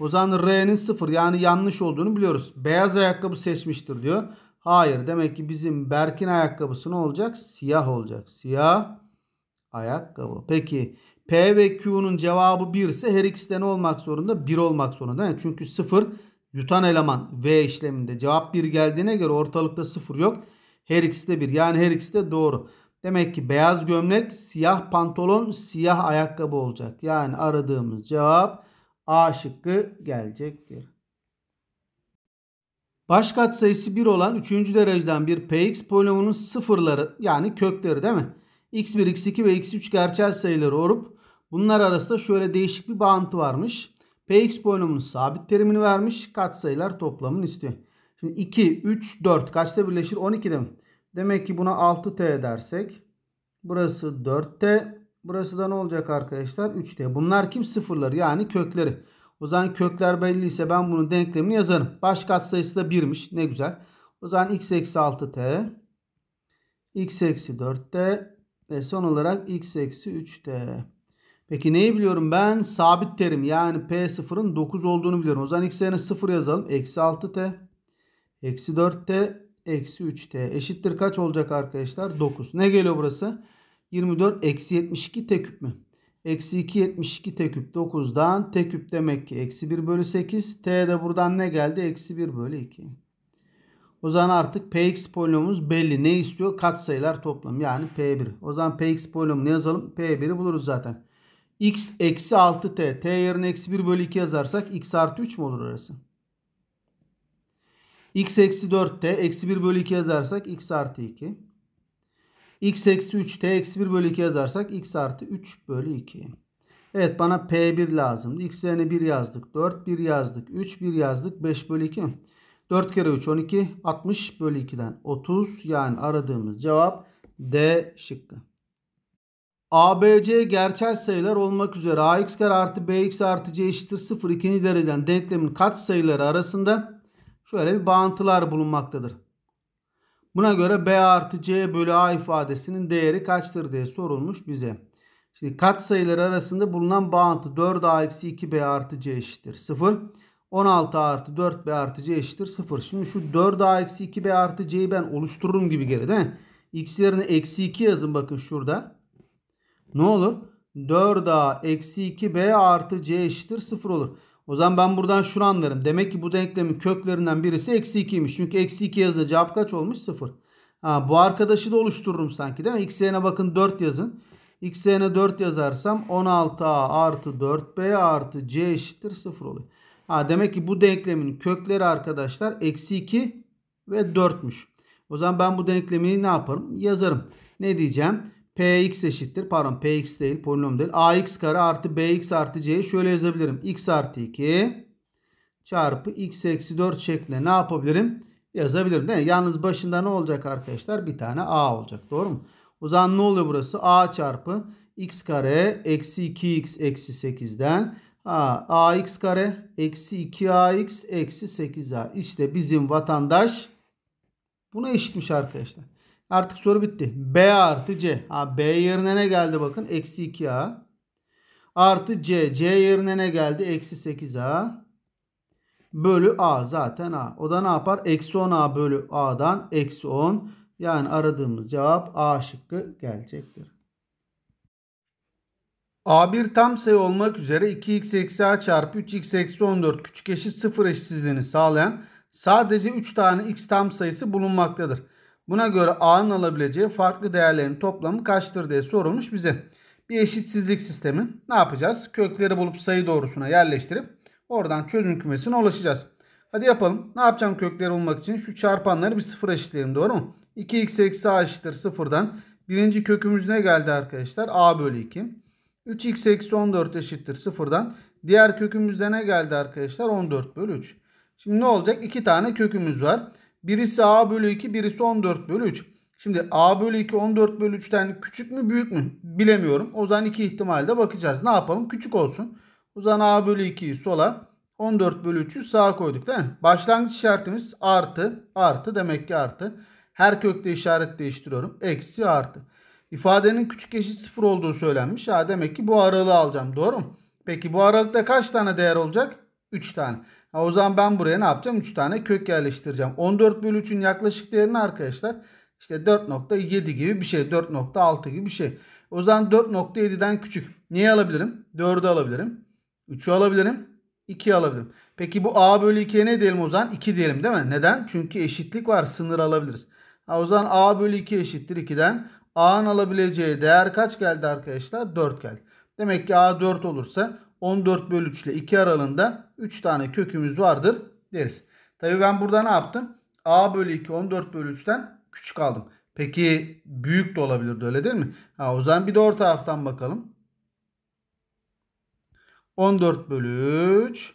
O zaman R'nin 0 yani yanlış olduğunu biliyoruz. Beyaz ayakkabı seçmiştir diyor. Hayır demek ki bizim Berk'in ayakkabısı ne olacak? Siyah olacak. Siyah ayakkabı. Peki P ve Q'nun cevabı 1 ise her ikisi de ne olmak zorunda? 1 olmak zorunda. Yani çünkü 0 yutan eleman V işleminde. Cevap 1 geldiğine göre ortalıkta 0 yok. Her ikisi de 1. Yani her ikisi de doğru. Demek ki beyaz gömlek, siyah pantolon, siyah ayakkabı olacak. Yani aradığımız cevap A şıkkı gelecektir. Baş katsayısı 1 olan 3. dereceden bir Px polinomunun sıfırları yani kökleri değil mi? x1, x2 ve x3 gerçel sayıları olup Bunlar arasında şöyle değişik bir bağıntı varmış. Px polinomunun sabit terimini vermiş. Katsayılar toplamını istiyor. Şimdi 2, 3, 4 kaçta birleşir? 12'de mi? Demek ki buna 6t dersek. Burası 4t. Burası da ne olacak arkadaşlar? 3t. Bunlar kim? Sıfırları yani kökleri. O zaman kökler belliyse ben bunun denklemini yazarım. Baş katsayısı da 1'miş. Ne güzel. O zaman x eksi 6t. x eksi 4t. ve son olarak x eksi 3t. Peki neyi biliyorum ben? Sabit terim yani P0'ın 9 olduğunu biliyorum. O zaman x yerine 0 yazalım. Eksi 6t. Eksi 4t. Eksi 3t. Eşittir kaç olacak arkadaşlar? 9. Ne geliyor burası? 24 eksi 72 t küp mü? Eksi 2 72 t küp 9'dan t küp demek ki eksi 1 bölü 8. T de buradan ne geldi? Eksi 1 bölü 2. O zaman artık px polinomumuz belli. Ne istiyor? Katsayılar toplam yani p1. O zaman px ne yazalım. p1'i buluruz zaten x eksi 6t. t yerine eksi 1 bölü 2 yazarsak x artı 3 mü olur orası? x eksi 4t eksi 1 bölü 2 yazarsak x artı 2. x eksi 3t eksi 1 bölü 2 yazarsak x artı 3 bölü 2. Evet bana p1 lazım. x yerine 1 yazdık. 4 1 yazdık. 3 1 yazdık. 5 bölü 2. 4 kere 3 12 60 bölü 2'den 30 yani aradığımız cevap D şıkkı. ABC gerçel sayılar olmak üzere ax kare artı bx artı c eşittir 0 ikinci dereceden denklemin kat sayıları arasında şöyle bir bağıntılar bulunmaktadır. Buna göre b artı c bölü a ifadesinin değeri kaçtır diye sorulmuş bize. Şimdi kat sayıları arasında bulunan bağıntı 4a eksi 2b artı c eşittir 0. 16 artı 4b artı c eşittir 0. Şimdi şu 4a eksi 2b artı c'yi ben oluştururum gibi geri değil mi? x'lerine eksi 2 yazın bakın şurada ne olur? 4a eksi 2b artı c eşittir 0 olur. O zaman ben buradan şunu anlarım. Demek ki bu denklemin köklerinden birisi eksi 2'ymiş. Çünkü eksi 2 yazınca cevap kaç olmuş? 0. Ha, bu arkadaşı da oluştururum sanki değil mi? X bakın 4 yazın. X yerine 4 yazarsam 16a artı 4b artı c eşittir 0 oluyor. Ha, demek ki bu denklemin kökleri arkadaşlar eksi 2 ve 4'müş. O zaman ben bu denklemi ne yaparım? Yazarım. Ne diyeceğim? Px eşittir. Pardon Px değil polinom değil. Ax kare artı Bx artı C. şöyle yazabilirim. X artı 2 çarpı x eksi 4 şeklinde ne yapabilirim? Yazabilirim değil mi? Yalnız başında ne olacak arkadaşlar? Bir tane a olacak. Doğru mu? O zaman ne oluyor burası? a çarpı x kare eksi 2x eksi 8'den a, ax kare eksi 2ax eksi 8a. İşte bizim vatandaş buna eşitmiş arkadaşlar. Artık soru bitti. B artı C. Ha, B yerine ne geldi bakın? Eksi 2A. Artı C. C yerine ne geldi? Eksi 8A. Bölü A zaten A. O da ne yapar? Eksi 10A bölü A'dan eksi 10. Yani aradığımız cevap A şıkkı gelecektir. A1 tam sayı olmak üzere 2x eksi a çarpı 3x eksi 14 küçük eşit 0 eşitsizliğini sağlayan sadece 3 tane x tam sayısı bulunmaktadır. Buna göre A'nın alabileceği farklı değerlerin toplamı kaçtır diye sorulmuş bize. Bir eşitsizlik sistemi ne yapacağız? Kökleri bulup sayı doğrusuna yerleştirip oradan çözüm kümesine ulaşacağız. Hadi yapalım. Ne yapacağım kökleri bulmak için? Şu çarpanları bir sıfır eşitleyelim doğru mu? 2x eksi a eşittir sıfırdan. Birinci kökümüz ne geldi arkadaşlar? a bölü 2. 3x eksi 14 eşittir sıfırdan. Diğer kökümüzde ne geldi arkadaşlar? 14 bölü 3. Şimdi ne olacak? 2 tane kökümüz var. Birisi a bölü 2 birisi 14 bölü 3. Şimdi a bölü 2 14 bölü 3'ten küçük mü büyük mü bilemiyorum. O zaman iki ihtimalde bakacağız. Ne yapalım? Küçük olsun. O zaman a bölü 2'yi sola 14 bölü 3'ü sağa koyduk değil mi? Başlangıç işaretimiz artı artı demek ki artı. Her kökte işaret değiştiriyorum. Eksi artı. İfadenin küçük eşit sıfır olduğu söylenmiş. Ha, demek ki bu aralığı alacağım. Doğru mu? Peki bu aralıkta kaç tane değer olacak? 3 tane. Ha, o zaman ben buraya ne yapacağım? 3 tane kök yerleştireceğim. 14 bölü 3'ün yaklaşık değerini arkadaşlar işte 4.7 gibi bir şey. 4.6 gibi bir şey. O zaman 4.7'den küçük. Neyi alabilirim? 4'ü alabilirim. 3'ü alabilirim. 2'yi alabilirim. Peki bu a bölü 2'ye ne diyelim o zaman? 2 diyelim değil mi? Neden? Çünkü eşitlik var. Sınır alabiliriz. Ha, o zaman a bölü 2 eşittir 2'den. A'nın alabileceği değer kaç geldi arkadaşlar? 4 geldi. Demek ki A 4 olursa 14 bölü 3 ile 2 aralığında 3 tane kökümüz vardır deriz. Tabi ben burada ne yaptım? A bölü 2 14 bölü 3'ten küçük aldım. Peki büyük de olabilirdi öyle değil mi? Ha, o zaman bir de orta taraftan bakalım. 14 bölü 3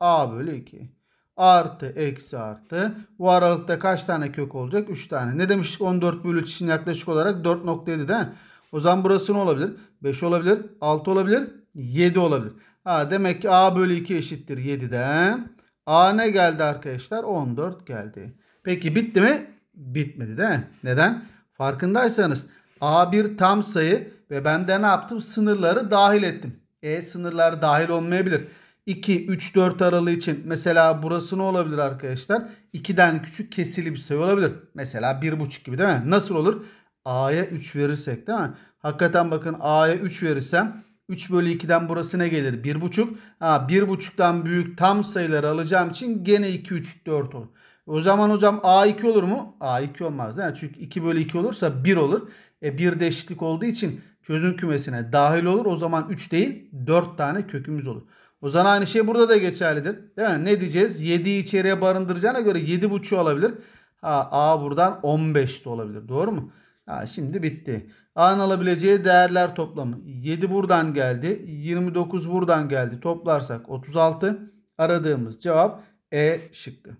A bölü 2 artı eksi artı. Bu aralıkta kaç tane kök olacak? 3 tane. Ne demiştik 14 bölü 3 için yaklaşık olarak 4.7 değil mi? O zaman burası ne olabilir? 5 olabilir, 6 olabilir, 7 olabilir. Ha, demek ki A bölü 2 eşittir 7'den. A ne geldi arkadaşlar? 14 geldi. Peki bitti mi? Bitmedi değil mi? Neden? Farkındaysanız A bir tam sayı ve ben de ne yaptım? Sınırları dahil ettim. E sınırlar dahil olmayabilir. 2, 3, 4 aralığı için mesela burası ne olabilir arkadaşlar? 2'den küçük kesili bir sayı olabilir. Mesela 1,5 gibi değil mi? Nasıl olur? A'ya 3 verirsek değil mi? Hakikaten bakın A'ya 3 verirsem 3 bölü 2'den burası ne gelir? 1,5. Ha 1,5'tan büyük tam sayıları alacağım için gene 2, 3, 4 olur. O zaman hocam A2 olur mu? A2 olmaz değil mi? Çünkü 2 bölü 2 olursa 1 olur. E 1 eşitlik olduğu için çözüm kümesine dahil olur. O zaman 3 değil 4 tane kökümüz olur. O zaman aynı şey burada da geçerlidir. Değil mi? Ne diyeceğiz? 7'yi içeriye barındıracağına göre 7,5 olabilir. Ha, A buradan 15 de olabilir. Doğru mu? Ha, şimdi bitti. An alabileceği değerler toplamı. 7 buradan geldi. 29 buradan geldi. Toplarsak 36. Aradığımız cevap E şıkkı.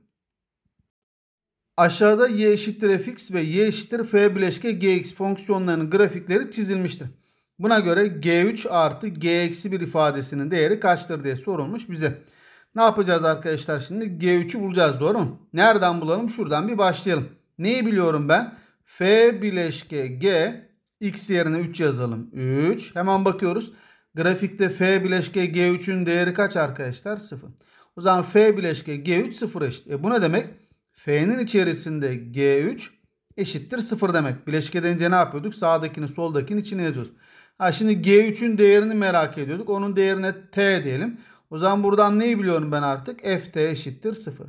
Aşağıda y eşittir fx ve y eşittir f bileşke gx fonksiyonlarının grafikleri çizilmiştir. Buna göre g3 artı g-1 ifadesinin değeri kaçtır diye sorulmuş bize. Ne yapacağız arkadaşlar şimdi? G3'ü bulacağız doğru mu? Nereden bulalım? Şuradan bir başlayalım. Neyi biliyorum ben? F bileşke G X yerine 3 yazalım. 3. Hemen bakıyoruz. Grafikte F bileşke G3'ün değeri kaç arkadaşlar? 0. O zaman F bileşke G3 0 eşit. E bu ne demek? F'nin içerisinde G3 eşittir 0 demek. Bileşke denince ne yapıyorduk? Sağdakini soldakini içine yazıyoruz. Ha şimdi G3'ün değerini merak ediyorduk. Onun değerine T diyelim. O zaman buradan neyi biliyorum ben artık? Ft eşittir 0.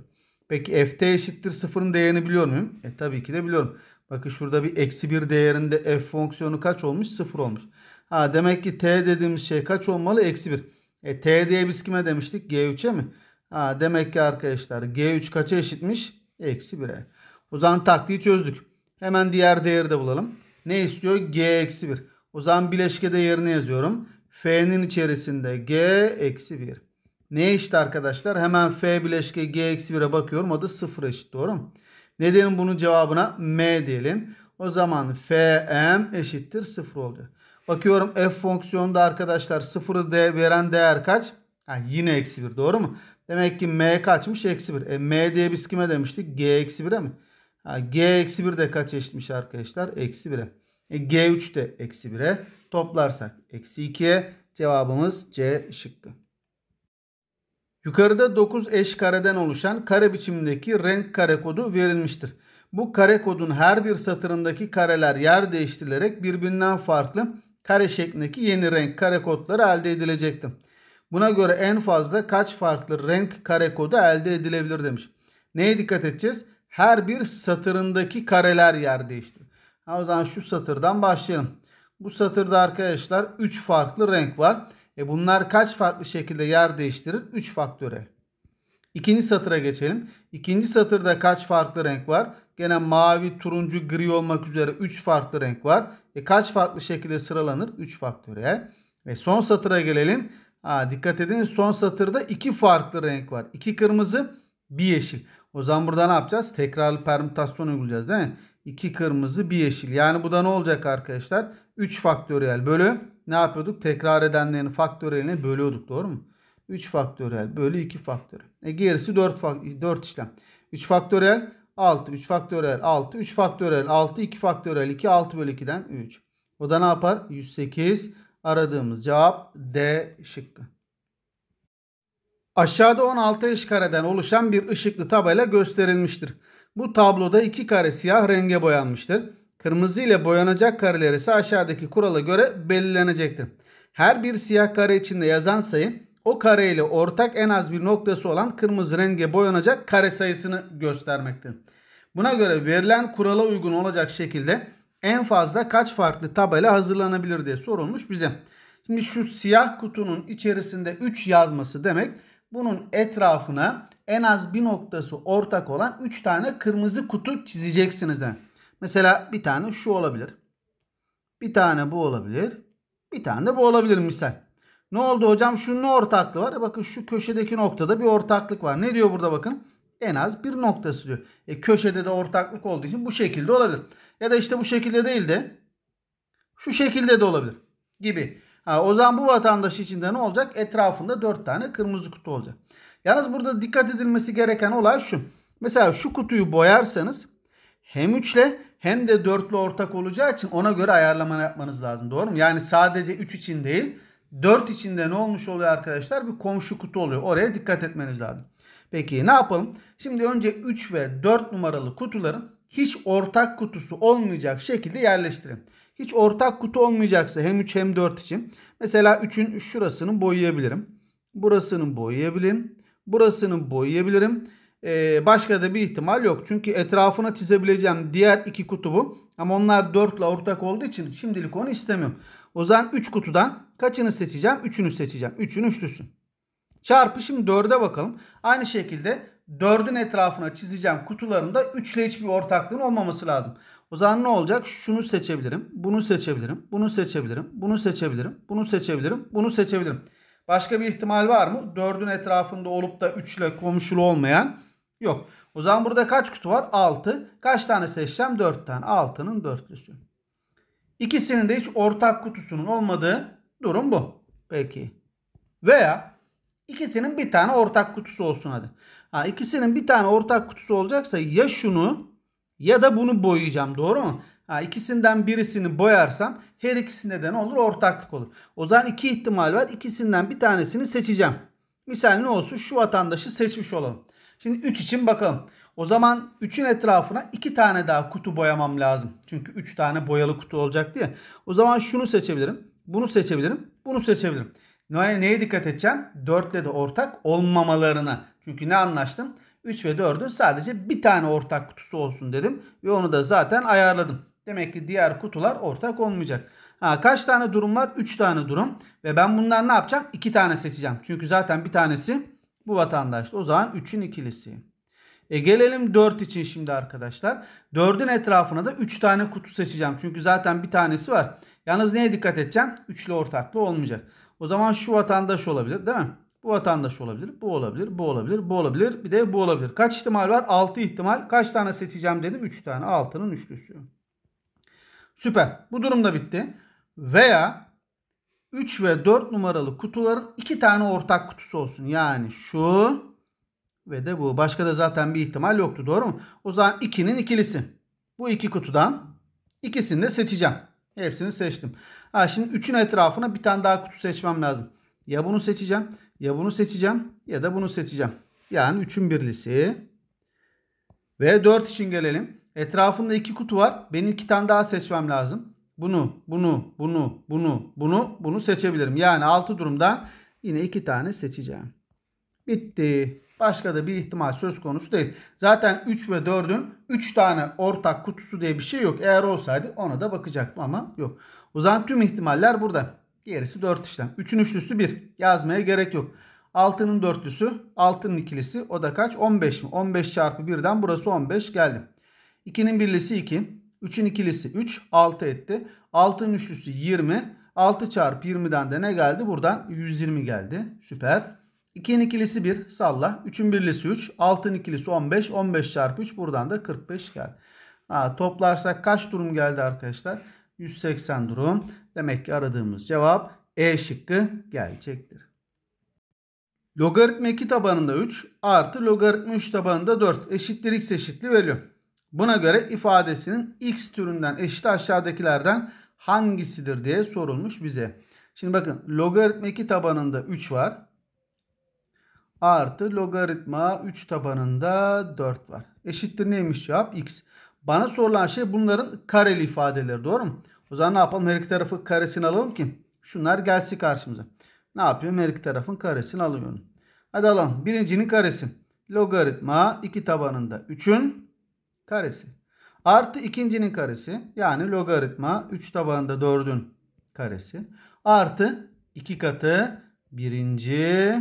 Peki Ft eşittir 0'ın değerini biliyor muyum? E tabii ki de biliyorum. Bakın şurada bir eksi 1 değerinde f fonksiyonu kaç olmuş? 0 olmuş. Ha demek ki t dediğimiz şey kaç olmalı? Eksi 1. E t diye biz kime demiştik? G3'e mi? Ha demek ki arkadaşlar G3 kaça eşitmiş? Eksi 1'e. O zaman taktiği çözdük. Hemen diğer değeri de bulalım. Ne istiyor? G eksi 1. O zaman bileşkede yerine yazıyorum. F'nin içerisinde G eksi 1. Ne eşit arkadaşlar? Hemen F bileşke G eksi 1'e bakıyorum. O da 0 eşit. Doğru mu? Ne diyelim bunun cevabına? M diyelim. O zaman Fm eşittir 0 oluyor. Bakıyorum f fonksiyonunda arkadaşlar 0'ı de veren değer kaç? Yani yine eksi 1 doğru mu? Demek ki m kaçmış? Eksi 1. E, m diye biz kime demiştik? g eksi 1'e mi? Ha, g eksi 1 de kaç eşitmiş arkadaşlar? Eksi 1'e. E, g3 de eksi 1'e. Toplarsak eksi 2'ye cevabımız C şıkkı. Yukarıda 9 eş kareden oluşan kare biçimindeki renk kare kodu verilmiştir. Bu kare kodun her bir satırındaki kareler yer değiştirilerek birbirinden farklı kare şeklindeki yeni renk kare kodları elde edilecektir. Buna göre en fazla kaç farklı renk kare kodu elde edilebilir demiş. Neye dikkat edeceğiz? Her bir satırındaki kareler yer değiştiriyor. Ha, o zaman şu satırdan başlayalım. Bu satırda arkadaşlar 3 farklı renk var. E bunlar kaç farklı şekilde yer değiştirir? 3 faktöre. İkinci satıra geçelim. İkinci satırda kaç farklı renk var? Gene mavi, turuncu, gri olmak üzere 3 farklı renk var. E kaç farklı şekilde sıralanır? 3 faktöre. Ve son satıra gelelim. Ha, dikkat edin son satırda 2 farklı renk var. 2 kırmızı, 1 yeşil. O zaman burada ne yapacağız? Tekrarlı permütasyon uygulayacağız değil mi? 2 kırmızı, 1 yeşil. Yani bu da ne olacak arkadaşlar? 3 faktöriyel bölü ne yapıyorduk? Tekrar edenlerin faktöreline bölüyorduk doğru mu? 3 faktörel, bölü 2 faktörel. E gerisi 4, fak 4 işlem. 3 faktörel 6. 3 faktörel 6. 3 faktörel 6. 2 faktörel 2. 6 bölü 2'den 3. O da ne yapar? 108. Aradığımız cevap D şıkkı. Aşağıda 16 eş kareden oluşan bir ışıklı tabela gösterilmiştir. Bu tabloda iki kare siyah renge boyanmıştır. Kırmızı ile boyanacak kareler ise aşağıdaki kurala göre belirlenecektir. Her bir siyah kare içinde yazan sayı o kare ile ortak en az bir noktası olan kırmızı renge boyanacak kare sayısını göstermektedir. Buna göre verilen kurala uygun olacak şekilde en fazla kaç farklı tabela hazırlanabilir diye sorulmuş bize. Şimdi şu siyah kutunun içerisinde 3 yazması demek bunun etrafına en az bir noktası ortak olan 3 tane kırmızı kutu çizeceksiniz demek. Mesela bir tane şu olabilir. Bir tane bu olabilir. Bir tane de bu olabilir misal. Ne oldu hocam? Şunun ortaklığı var. E bakın şu köşedeki noktada bir ortaklık var. Ne diyor burada bakın? En az bir noktası diyor. E köşede de ortaklık olduğu için bu şekilde olabilir. Ya da işte bu şekilde değil de şu şekilde de olabilir gibi. Ha, o zaman bu vatandaş içinde ne olacak? Etrafında 4 tane kırmızı kutu olacak. Yalnız burada dikkat edilmesi gereken olay şu. Mesela şu kutuyu boyarsanız hem 3 ile hem de dörtlü ortak olacağı için ona göre ayarlama yapmanız lazım. Doğru mu? Yani sadece 3 için değil 4 içinde ne olmuş oluyor arkadaşlar? Bir komşu kutu oluyor. Oraya dikkat etmeniz lazım. Peki ne yapalım? Şimdi önce 3 ve 4 numaralı kutuların hiç ortak kutusu olmayacak şekilde yerleştirin. Hiç ortak kutu olmayacaksa hem 3 hem 4 için. Mesela 3'ün şurasını boyayabilirim. Burasını boyayabilirim. Burasını boyayabilirim. Ee, başka da bir ihtimal yok. Çünkü etrafına çizebileceğim diğer iki kutubu ama onlar 4 ile ortak olduğu için şimdilik onu istemiyorum. O zaman 3 kutudan kaçını seçeceğim? 3'ünü seçeceğim. 3'ün üçlüsü. Çarpışım şimdi 4'e bakalım. Aynı şekilde 4'ün etrafına çizeceğim kutularında 3 ile hiçbir ortaklığın olmaması lazım. O zaman ne olacak? Şunu seçebilirim, bunu seçebilirim, bunu seçebilirim, bunu seçebilirim, bunu seçebilirim, bunu seçebilirim. Başka bir ihtimal var mı? 4'ün etrafında olup da 3 ile komşulu olmayan Yok. O zaman burada kaç kutu var? 6. Kaç tane seçeceğim? 4 tane. 6'nın dörtlüsü. İkisinin de hiç ortak kutusunun olmadığı durum bu. Peki. Veya ikisinin bir tane ortak kutusu olsun hadi. Ha, ikisinin bir tane ortak kutusu olacaksa ya şunu ya da bunu boyayacağım. Doğru mu? Ha, ikisinden birisini boyarsam her ikisinde de ne olur? Ortaklık olur. O zaman iki ihtimal var. İkisinden bir tanesini seçeceğim. Misal ne olsun? Şu vatandaşı seçmiş olalım. Şimdi 3 için bakalım. O zaman 3'ün etrafına 2 tane daha kutu boyamam lazım. Çünkü 3 tane boyalı kutu olacak diye. O zaman şunu seçebilirim. Bunu seçebilirim. Bunu seçebilirim. Neye dikkat edeceğim? 4 ile de ortak olmamalarına. Çünkü ne anlaştım? 3 ve 4'ün sadece bir tane ortak kutusu olsun dedim. Ve onu da zaten ayarladım. Demek ki diğer kutular ortak olmayacak. Ha, kaç tane durum var? 3 tane durum. Ve ben bunlar ne yapacağım? 2 tane seçeceğim. Çünkü zaten bir tanesi bu vatandaş da o zaman 3'ün ikilisi. E gelelim 4 için şimdi arkadaşlar. 4'ün etrafına da 3 tane kutu seçeceğim. Çünkü zaten bir tanesi var. Yalnız neye dikkat edeceğim? Üçlü ortaklı olmayacak. O zaman şu vatandaş olabilir değil mi? Bu vatandaş olabilir, bu olabilir, bu olabilir, bu olabilir, bir de bu olabilir. Kaç ihtimal var? 6 ihtimal. Kaç tane seçeceğim dedim? 3 tane. 6'nın üçlüsü. Süper. Bu durumda bitti. Veya 3 ve 4 numaralı kutuların 2 tane ortak kutusu olsun. Yani şu ve de bu. Başka da zaten bir ihtimal yoktu doğru mu? O zaman 2'nin ikilisi. Bu iki kutudan ikisini de seçeceğim. Hepsini seçtim. Ha, şimdi 3'ün etrafına bir tane daha kutu seçmem lazım. Ya bunu seçeceğim ya bunu seçeceğim ya da bunu seçeceğim. Yani 3'ün birlisi. Ve 4 için gelelim. Etrafında iki kutu var. Benim iki tane daha seçmem lazım bunu, bunu, bunu, bunu, bunu, bunu seçebilirim. Yani 6 durumdan yine 2 tane seçeceğim. Bitti. Başka da bir ihtimal söz konusu değil. Zaten 3 ve 4'ün 3 tane ortak kutusu diye bir şey yok. Eğer olsaydı ona da bakacaktım ama yok. O zaman tüm ihtimaller burada. Gerisi 4 işlem. 3'ün üçlüsü 1. Yazmaya gerek yok. 6'nın dörtlüsü, 6'nın ikilisi o da kaç? 15 mi? 15 çarpı 1'den burası 15 geldim. 2'nin birlisi 2. 3'ün ikilisi 3 6 etti. 6'nın üçlüsü 20. 6 çarpı 20'den de ne geldi? Buradan 120 geldi. Süper. 2'nin ikilisi 1 salla. 3'ün birlisi 3. 6'nın ikilisi 15. 15 çarpı 3 buradan da 45 geldi. Ha, toplarsak kaç durum geldi arkadaşlar? 180 durum. Demek ki aradığımız cevap E şıkkı gelecektir. Logaritma 2 tabanında 3 artı logaritma 3 tabanında 4 eşittir x eşitli veriyor. Buna göre ifadesinin x türünden eşit aşağıdakilerden hangisidir diye sorulmuş bize. Şimdi bakın logaritma 2 tabanında 3 var. Artı logaritma 3 tabanında 4 var. Eşittir neymiş cevap? X. Bana sorulan şey bunların kareli ifadeleri doğru mu? O zaman ne yapalım? Her iki tarafı karesini alalım ki şunlar gelsin karşımıza. Ne yapıyorum? Her iki tarafın karesini alıyorum. Hadi alalım. Birincinin karesi. Logaritma 2 tabanında 3'ün karesi. Artı ikincinin karesi yani logaritma 3 tabanında 4'ün karesi. Artı 2 katı birinci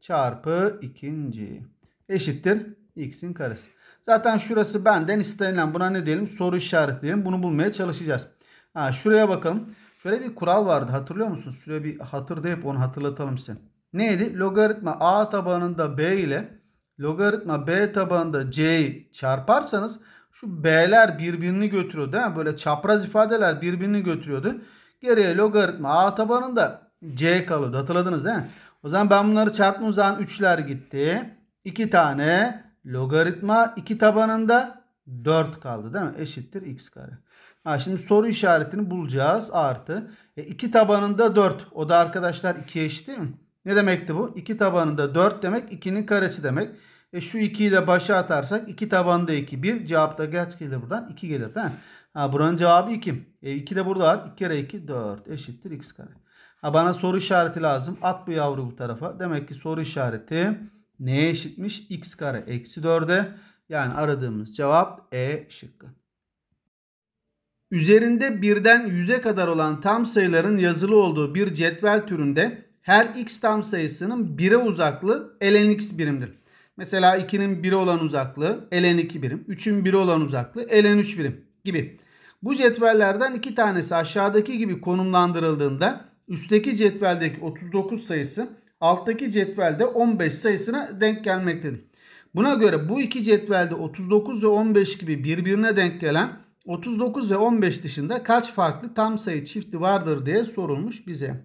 çarpı ikinci eşittir x'in karesi. Zaten şurası benden istenilen buna ne diyelim soru işareti diyelim bunu bulmaya çalışacağız. Ha, şuraya bakalım. Şöyle bir kural vardı hatırlıyor musun Şuraya bir hatırda hep onu hatırlatalım size. Neydi? Logaritma a tabanında b ile logaritma b tabanında c'yi çarparsanız şu b'ler birbirini götürüyor değil mi? Böyle çapraz ifadeler birbirini götürüyordu. Geriye logaritma a tabanında c kalıyordu. Hatırladınız değil mi? O zaman ben bunları çarptığım zaman 3'ler gitti. 2 tane logaritma 2 tabanında 4 kaldı değil mi? Eşittir x kare. Ha, şimdi soru işaretini bulacağız. Artı. E, tabanında 4. O da arkadaşlar 2 eşit değil mi? Ne demekti bu? 2 tabanında 4 demek 2'nin karesi demek. E şu 2'yi de başa atarsak 2 tabanda 2. 1 cevapta kaç gelir buradan? 2 gelir değil mi? Ha, buranın cevabı 2. E 2 de burada var. 2 kere 2 4 eşittir x kare. Ha, bana soru işareti lazım. At bu yavru bu tarafa. Demek ki soru işareti neye eşitmiş? x kare eksi 4'e. Yani aradığımız cevap E şıkkı. Üzerinde birden 100'e kadar olan tam sayıların yazılı olduğu bir cetvel türünde her x tam sayısının 1'e uzaklığı ln x birimdir. Mesela 2'nin 1'e olan uzaklığı ln 2 birim. 3'ün 1'e olan uzaklığı ln 3 birim gibi. Bu cetvellerden iki tanesi aşağıdaki gibi konumlandırıldığında üstteki cetveldeki 39 sayısı alttaki cetvelde 15 sayısına denk gelmektedir. Buna göre bu iki cetvelde 39 ve 15 gibi birbirine denk gelen 39 ve 15 dışında kaç farklı tam sayı çifti vardır diye sorulmuş bize.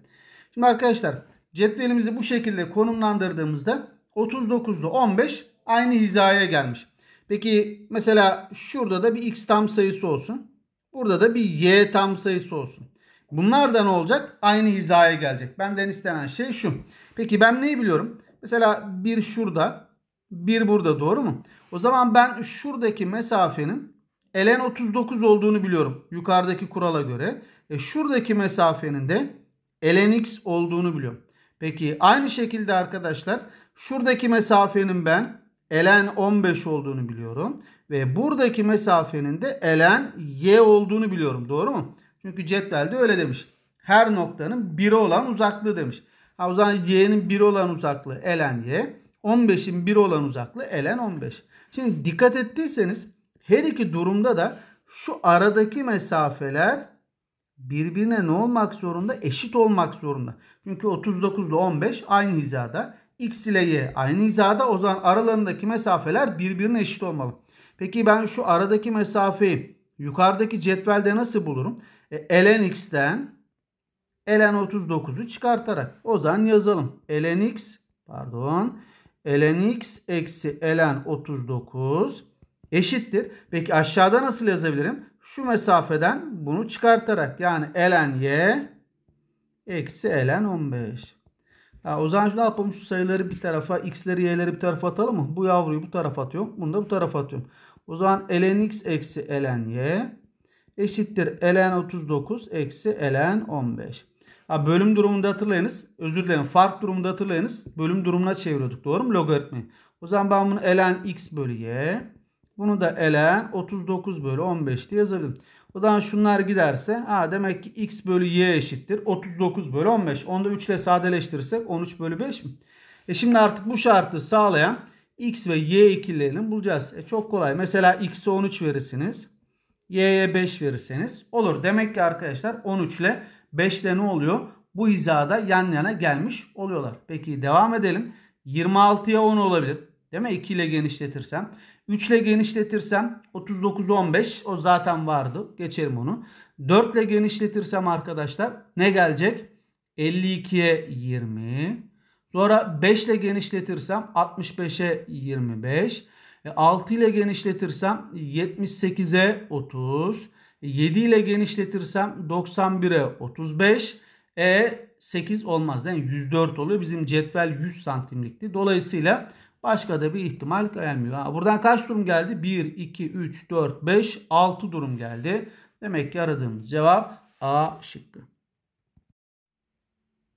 Şimdi arkadaşlar Cetvelimizi bu şekilde konumlandırdığımızda 39'da 15 aynı hizaya gelmiş. Peki mesela şurada da bir x tam sayısı olsun. Burada da bir y tam sayısı olsun. Bunlardan olacak? Aynı hizaya gelecek. Benden istenen şey şu. Peki ben neyi biliyorum? Mesela bir şurada, bir burada doğru mu? O zaman ben şuradaki mesafenin ln 39 olduğunu biliyorum. Yukarıdaki kurala göre. E şuradaki mesafenin de ln x olduğunu biliyorum. Peki aynı şekilde arkadaşlar şuradaki mesafenin ben ln 15 olduğunu biliyorum. Ve buradaki mesafenin de ln y olduğunu biliyorum. Doğru mu? Çünkü de öyle demiş. Her noktanın 1'e olan uzaklığı demiş. Ha, o zaman y'nin 1 olan uzaklığı ln y. 15'in 1 olan uzaklığı ln 15. Şimdi dikkat ettiyseniz her iki durumda da şu aradaki mesafeler birbirine ne olmak zorunda? Eşit olmak zorunda. Çünkü 39 ile 15 aynı hizada. X ile Y aynı hizada. O zaman aralarındaki mesafeler birbirine eşit olmalı. Peki ben şu aradaki mesafeyi yukarıdaki cetvelde nasıl bulurum? E, ln x'ten ln 39'u çıkartarak. O zaman yazalım. ln x pardon ln x eksi ln 39 eşittir. Peki aşağıda nasıl yazabilirim? şu mesafeden bunu çıkartarak yani ln y eksi ln 15. Ya o zaman ne yapalım şu sayıları bir tarafa x'leri y'leri bir tarafa atalım mı? Bu yavruyu bu tarafa atıyorum. Bunu da bu tarafa atıyorum. O zaman ln x eksi ln y eşittir ln 39 eksi ln 15. Ha, bölüm durumunda hatırlayınız. Özür dilerim. Fark durumunda hatırlayınız. Bölüm durumuna çeviriyorduk. Doğru mu? Logaritmi. O zaman ben bunu ln x bölü y bunu da elen 39 bölü 15 diye yazabilirim. O zaman şunlar giderse ha demek ki x bölü y eşittir. 39 bölü 15. Onu da 3 ile sadeleştirirsek 13 bölü 5 mi? E şimdi artık bu şartı sağlayan x ve y ikililerini bulacağız. E çok kolay. Mesela x'e 13 verirsiniz. y'ye 5 verirseniz olur. Demek ki arkadaşlar 13 ile 5 ile ne oluyor? Bu hizada yan yana gelmiş oluyorlar. Peki devam edelim. 26'ya 10 olabilir. Değil mi? 2 ile genişletirsem. 3 ile genişletirsem 39 15 o zaten vardı. Geçerim onu. 4 ile genişletirsem arkadaşlar ne gelecek? 52'ye 20. Sonra 5 e, ile genişletirsem 65'e 25. 6 ile genişletirsem 78'e 30. 7 ile genişletirsem 91'e 35. E 8 olmaz. Yani 104 oluyor. Bizim cetvel 100 santimlikti. Dolayısıyla Başka da bir ihtimal gelmiyor. Ha, buradan kaç durum geldi? 1, 2, 3, 4, 5, 6 durum geldi. Demek ki aradığımız cevap A şıkkı.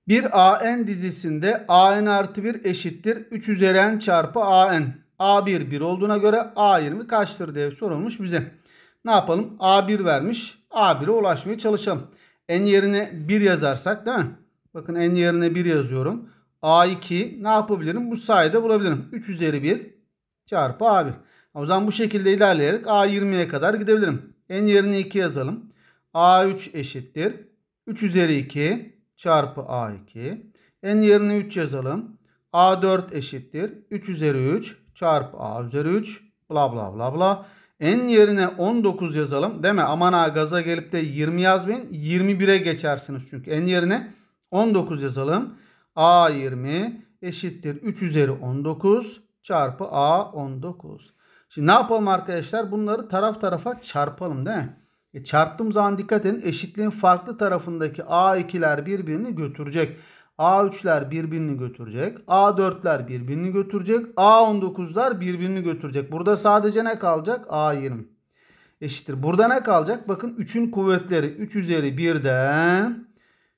Bir AN dizisinde AN artı 1 eşittir 3 üzeri N çarpı AN. A1 1 olduğuna göre A20 kaçtır diye sorulmuş bize. Ne yapalım? A1 vermiş. A1'e ulaşmaya çalışalım. N yerine 1 yazarsak değil mi? Bakın N yerine 1 yazıyorum. A2 ne yapabilirim? Bu sayede bulabilirim. 3 üzeri 1 çarpı A1. O zaman bu şekilde ilerleyerek A20'ye kadar gidebilirim. En yerine 2 yazalım. A3 eşittir. 3 üzeri 2 çarpı A2. En yerine 3 yazalım. A4 eşittir. 3 üzeri 3 çarpı A üzeri 3 bla bla bla bla. En yerine 19 yazalım. Değil Aman ha gaza gelip de 20 yazmayın. 21'e geçersiniz çünkü. En yerine 19 yazalım. A20 eşittir 3 üzeri 19 çarpı A 19. Şimdi ne yapalım arkadaşlar? Bunları taraf tarafa çarpalım değil mi? E çarptığım zaman dikkat edin eşitliğin farklı tarafındaki A2'ler birbirini götürecek. A3'ler birbirini götürecek. A4'ler birbirini götürecek. A19'lar birbirini götürecek. Burada sadece ne kalacak? A20 eşittir. Burada ne kalacak? Bakın 3'ün kuvvetleri 3 üzeri 1'den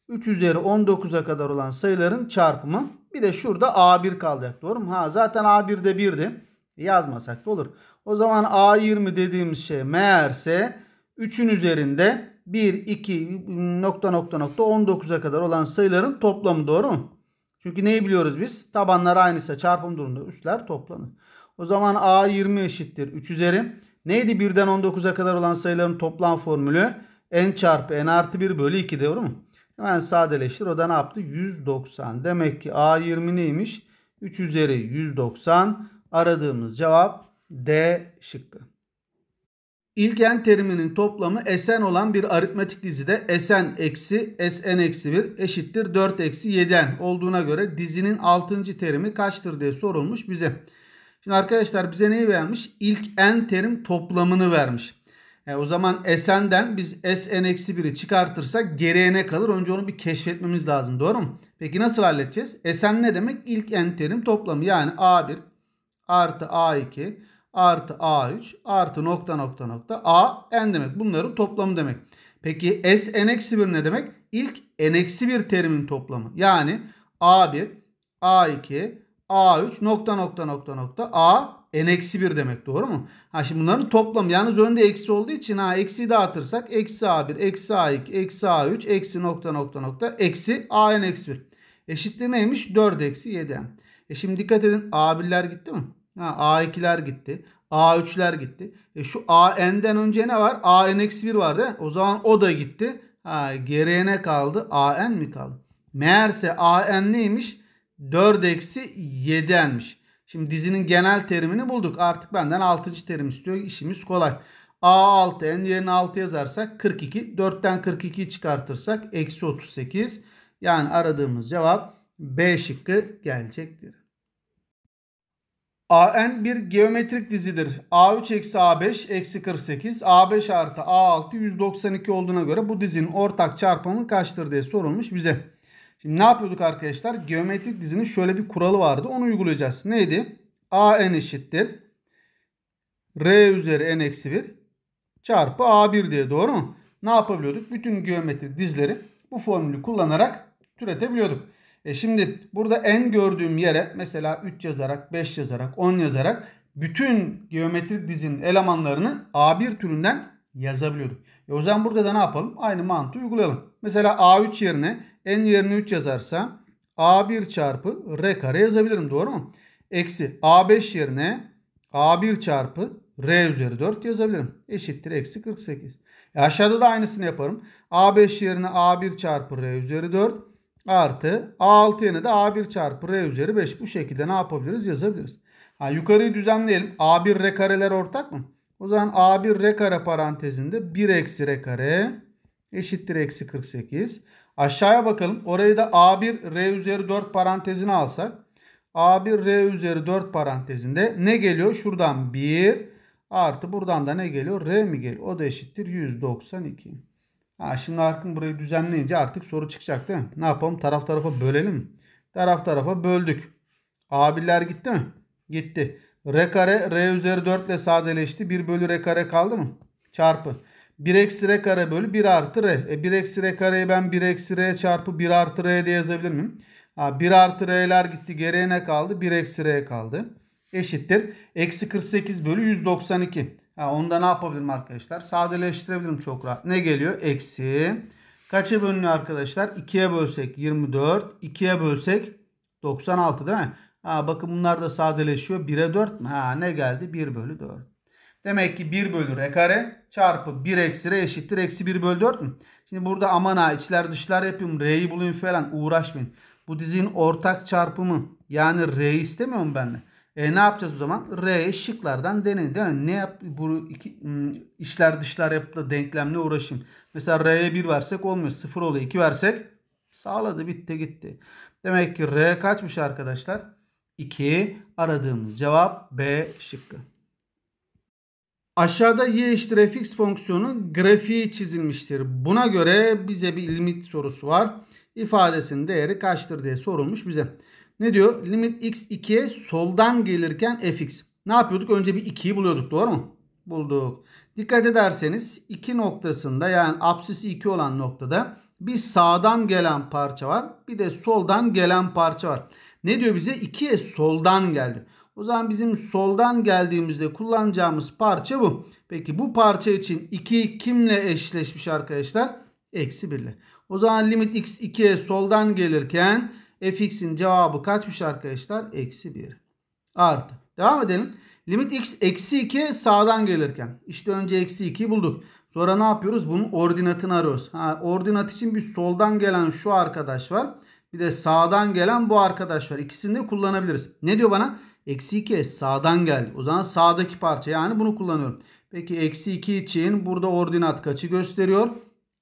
3 üzeri 19'a kadar olan sayıların çarpımı. Bir de şurada A1 kalacak doğru mu? Ha zaten A1'de 1'di. Yazmasak da olur. O zaman A20 dediğimiz şey meğerse 3'ün üzerinde 1, 2, nokta nokta nokta 19'a kadar olan sayıların toplamı doğru mu? Çünkü neyi biliyoruz biz? Tabanlar aynıysa çarpım durumunda üstler toplanır. O zaman A20 eşittir 3 üzeri. Neydi 1'den 19'a kadar olan sayıların toplam formülü? N çarpı N artı 1 bölü 2 doğru mu? Hemen sadeleştir. O da ne yaptı? 190. Demek ki A20 neymiş? 3 üzeri 190. Aradığımız cevap D şıkkı. İlk n teriminin toplamı Sn olan bir aritmetik dizide Sn eksi Sn eksi 1 eşittir 4 eksi 7n olduğuna göre dizinin 6. terimi kaçtır diye sorulmuş bize. Şimdi arkadaşlar bize neyi vermiş? İlk n terim toplamını vermiş. E, o zaman S'n'den biz Sn-1'i çıkartırsak geriye ne kalır? Önce onu bir keşfetmemiz lazım. Doğru mu? Peki nasıl halledeceğiz? Sn ne demek? İlk n terim toplamı. Yani A1 artı A2 artı A3 artı nokta nokta nokta A n demek. Bunların toplamı demek. Peki Sn-1 ne demek? İlk n-1 terimin toplamı. Yani A1, A2, A3 nokta nokta nokta nokta A n eksi 1 demek doğru mu? Ha şimdi bunların toplamı yalnız önde eksi olduğu için ha eksi dağıtırsak eksi a1 eksi a2 eksi a3 eksi nokta nokta nokta eksi a n eksi 1. Eşittir neymiş? 4 eksi 7 n. E şimdi dikkat edin a1'ler gitti mi? Ha, a2'ler gitti. A3'ler gitti. E şu AN'den önce ne var? AN eksi 1 vardı. O zaman o da gitti. Ha, geriye ne kaldı? AN mi kaldı? Meğerse AN neymiş? 4 eksi 7'nmiş. Şimdi dizinin genel terimini bulduk. Artık benden 6. terim istiyor. İşimiz kolay. A6 n yerine 6 yazarsak 42. 4'ten 42 çıkartırsak eksi 38. Yani aradığımız cevap B şıkkı gelecektir. A n bir geometrik dizidir. A3 eksi A5 eksi 48. A5 artı A6 192 olduğuna göre bu dizinin ortak çarpımı kaçtır diye sorulmuş bize. Şimdi ne yapıyorduk arkadaşlar? Geometrik dizinin şöyle bir kuralı vardı. Onu uygulayacağız. Neydi? A n eşittir. R üzeri n eksi 1 çarpı A1 diye doğru mu? Ne yapabiliyorduk? Bütün geometrik dizleri bu formülü kullanarak türetebiliyorduk. E şimdi burada n gördüğüm yere mesela 3 yazarak, 5 yazarak, 10 yazarak bütün geometrik dizinin elemanlarını A1 türünden yazabiliyorduk. E o zaman burada da ne yapalım? Aynı mantığı uygulayalım. Mesela A3 yerine n yerine 3 yazarsam a1 çarpı r kare yazabilirim doğru mu? Eksi a5 yerine a1 çarpı r üzeri 4 yazabilirim. Eşittir eksi 48. E aşağıda da aynısını yaparım. a5 yerine a1 çarpı r üzeri 4 artı a6 yerine de a1 çarpı r üzeri 5. Bu şekilde ne yapabiliriz yazabiliriz. Ha, yukarıyı düzenleyelim. a1 r kareler ortak mı? O zaman a1 r kare parantezinde 1 eksi r kare eşittir eksi 48. Aşağıya bakalım. Orayı da A1 R üzeri 4 parantezine alsak. A1 R üzeri 4 parantezinde ne geliyor? Şuradan 1 artı buradan da ne geliyor? R mi geliyor? O da eşittir 192. Ha, şimdi Arkın burayı düzenleyince artık soru çıkacak değil mi? Ne yapalım? Taraf tarafa bölelim mi? Taraf tarafa böldük. Abiler gitti mi? Gitti. R kare R üzeri 4 ile sadeleşti. 1 bölü R kare kaldı mı? Çarpı. 1 eksi r kare bölü 1 artı r. E 1 eksi r kareyi ben 1 eksi r çarpı 1 artı r diye yazabilir miyim? Ha, 1 artı r'ler gitti. Geriye ne kaldı? 1 eksi r kaldı. Eşittir. Eksi 48 bölü 192. Ha, onu da ne yapabilirim arkadaşlar? Sadeleştirebilirim çok rahat. Ne geliyor? Eksi. Kaça bölünüyor arkadaşlar? 2'ye bölsek 24. 2'ye bölsek 96 değil mi? Ha, bakın bunlar da sadeleşiyor. 1'e 4 mi? Ha, ne geldi? 1 bölü 4. Demek ki 1 bölü r kare çarpı 1 eksi r eşittir. Eksi 1 bölü 4 mü? Şimdi burada aman ha içler dışlar yapayım. R'yi bulayım falan uğraşmayın. Bu dizinin ortak çarpımı yani r istemiyorum ben de. E ne yapacağız o zaman? R şıklardan deneyin değil mi? Ne yap bu iki hmm, işler dışlar yapıp da denklemle uğraşayım. Mesela R'ye 1 versek olmuyor. 0 oluyor. 2 versek sağladı bitti gitti. Demek ki R kaçmış arkadaşlar? 2 aradığımız cevap B şıkkı. Aşağıda y eşittir fx fonksiyonu grafiği çizilmiştir. Buna göre bize bir limit sorusu var. İfadesinin değeri kaçtır diye sorulmuş bize. Ne diyor? Limit x 2'ye soldan gelirken fx. Ne yapıyorduk? Önce bir 2'yi buluyorduk doğru mu? Bulduk. Dikkat ederseniz 2 noktasında yani apsisi 2 olan noktada bir sağdan gelen parça var. Bir de soldan gelen parça var. Ne diyor bize? 2'ye soldan geldi. O zaman bizim soldan geldiğimizde kullanacağımız parça bu. Peki bu parça için 2 kimle eşleşmiş arkadaşlar? Eksi 1 ile. O zaman limit x 2'ye soldan gelirken fx'in cevabı kaçmış arkadaşlar? Eksi 1. Artı. Devam edelim. Limit x eksi 2 sağdan gelirken. İşte önce eksi 2'yi bulduk. Sonra ne yapıyoruz? Bunun ordinatını arıyoruz. Ha, ordinat için bir soldan gelen şu arkadaş var. Bir de sağdan gelen bu arkadaş var. İkisini de kullanabiliriz. Ne diyor bana? Eksi 2 sağdan geldi. O zaman sağdaki parça yani bunu kullanıyorum. Peki eksi 2 için burada ordinat kaçı gösteriyor?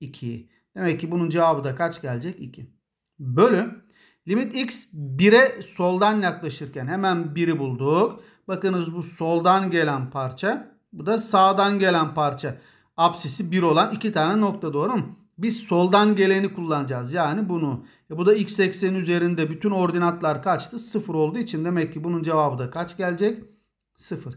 2. Demek ki bunun cevabı da kaç gelecek? 2. Bölü. Limit x 1'e soldan yaklaşırken hemen 1'i bulduk. Bakınız bu soldan gelen parça. Bu da sağdan gelen parça. Apsisi 1 olan iki tane nokta doğru mu? Biz soldan geleni kullanacağız. Yani bunu. E bu da x ekseni üzerinde bütün ordinatlar kaçtı? 0 olduğu için demek ki bunun cevabı da kaç gelecek? 0.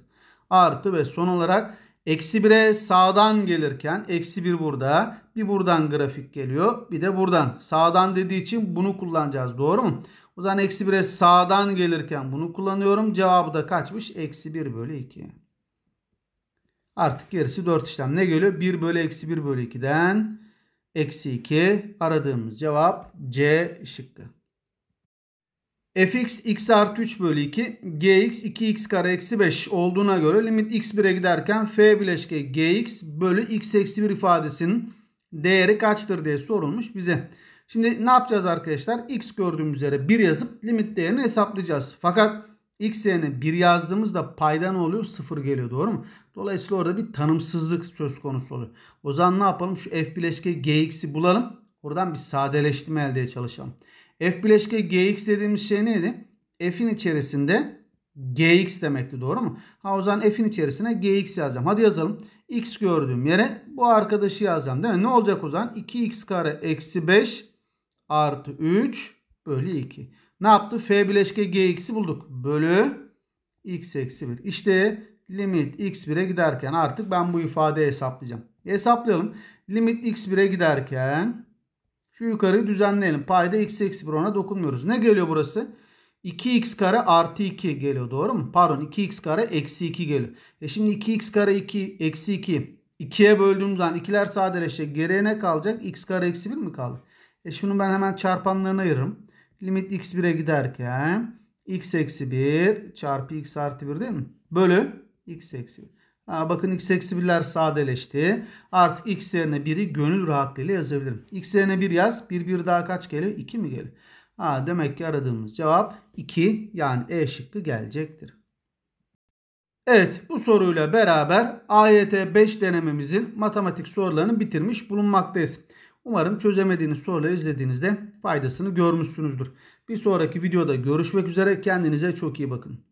Artı ve son olarak eksi 1'e sağdan gelirken eksi 1 burada. Bir buradan grafik geliyor. Bir de buradan. Sağdan dediği için bunu kullanacağız. Doğru mu? O zaman eksi 1'e sağdan gelirken bunu kullanıyorum. Cevabı da kaçmış? Eksi 1 bölü 2. Artık gerisi 4 işlem. Ne geliyor? 1 bölü eksi 1 bölü 2'den eksi 2. Aradığımız cevap C şıkkı. fx x artı 3 bölü 2 gx 2x kare eksi 5 olduğuna göre limit x 1'e giderken f bileşke gx bölü x eksi 1 ifadesinin değeri kaçtır diye sorulmuş bize. Şimdi ne yapacağız arkadaşlar? x gördüğümüz üzere 1 yazıp limit değerini hesaplayacağız. Fakat X yerine 1 yazdığımızda payda ne oluyor? 0 geliyor doğru mu? Dolayısıyla orada bir tanımsızlık söz konusu oluyor. O zaman ne yapalım? Şu f bileşke gx'i bulalım. Oradan bir sadeleştirme elde etmeye çalışalım. F bileşke gx dediğimiz şey neydi? F'in içerisinde gx demekti doğru mu? Ha o zaman f'in içerisine gx yazacağım. Hadi yazalım. x gördüğüm yere bu arkadaşı yazacağım değil mi? Ne olacak o zaman? 2x kare eksi 5 artı 3 bölü 2. Ne yaptı? F bileşke Gx'i bulduk. Bölü x eksi 1. İşte limit x 1'e giderken artık ben bu ifadeyi hesaplayacağım. Hesaplayalım. Limit x 1'e giderken şu yukarıyı düzenleyelim. Payda x eksi 1 ona dokunmuyoruz. Ne geliyor burası? 2x kare artı 2 geliyor doğru mu? Pardon 2x kare eksi 2 geliyor. E şimdi 2x kare 2 eksi 2. 2'ye böldüğümüz zaman ikiler sadeleşecek. Geriye ne kalacak? x kare eksi 1 mi kaldı? E şunu ben hemen çarpanlarına ayırırım limit x1'e giderken x eksi 1 çarpı x artı 1 değil mi? Bölü x eksi 1. Ha, bakın x eksi 1'ler sadeleşti. Artık x yerine 1'i gönül rahatlığıyla yazabilirim. x yerine 1 yaz. 1 1 daha kaç geliyor? 2 mi geliyor? Ha, demek ki aradığımız cevap 2 yani E şıkkı gelecektir. Evet bu soruyla beraber AYT 5 denememizin matematik sorularını bitirmiş bulunmaktayız. Umarım çözemediğiniz soruları izlediğinizde faydasını görmüşsünüzdür. Bir sonraki videoda görüşmek üzere. Kendinize çok iyi bakın.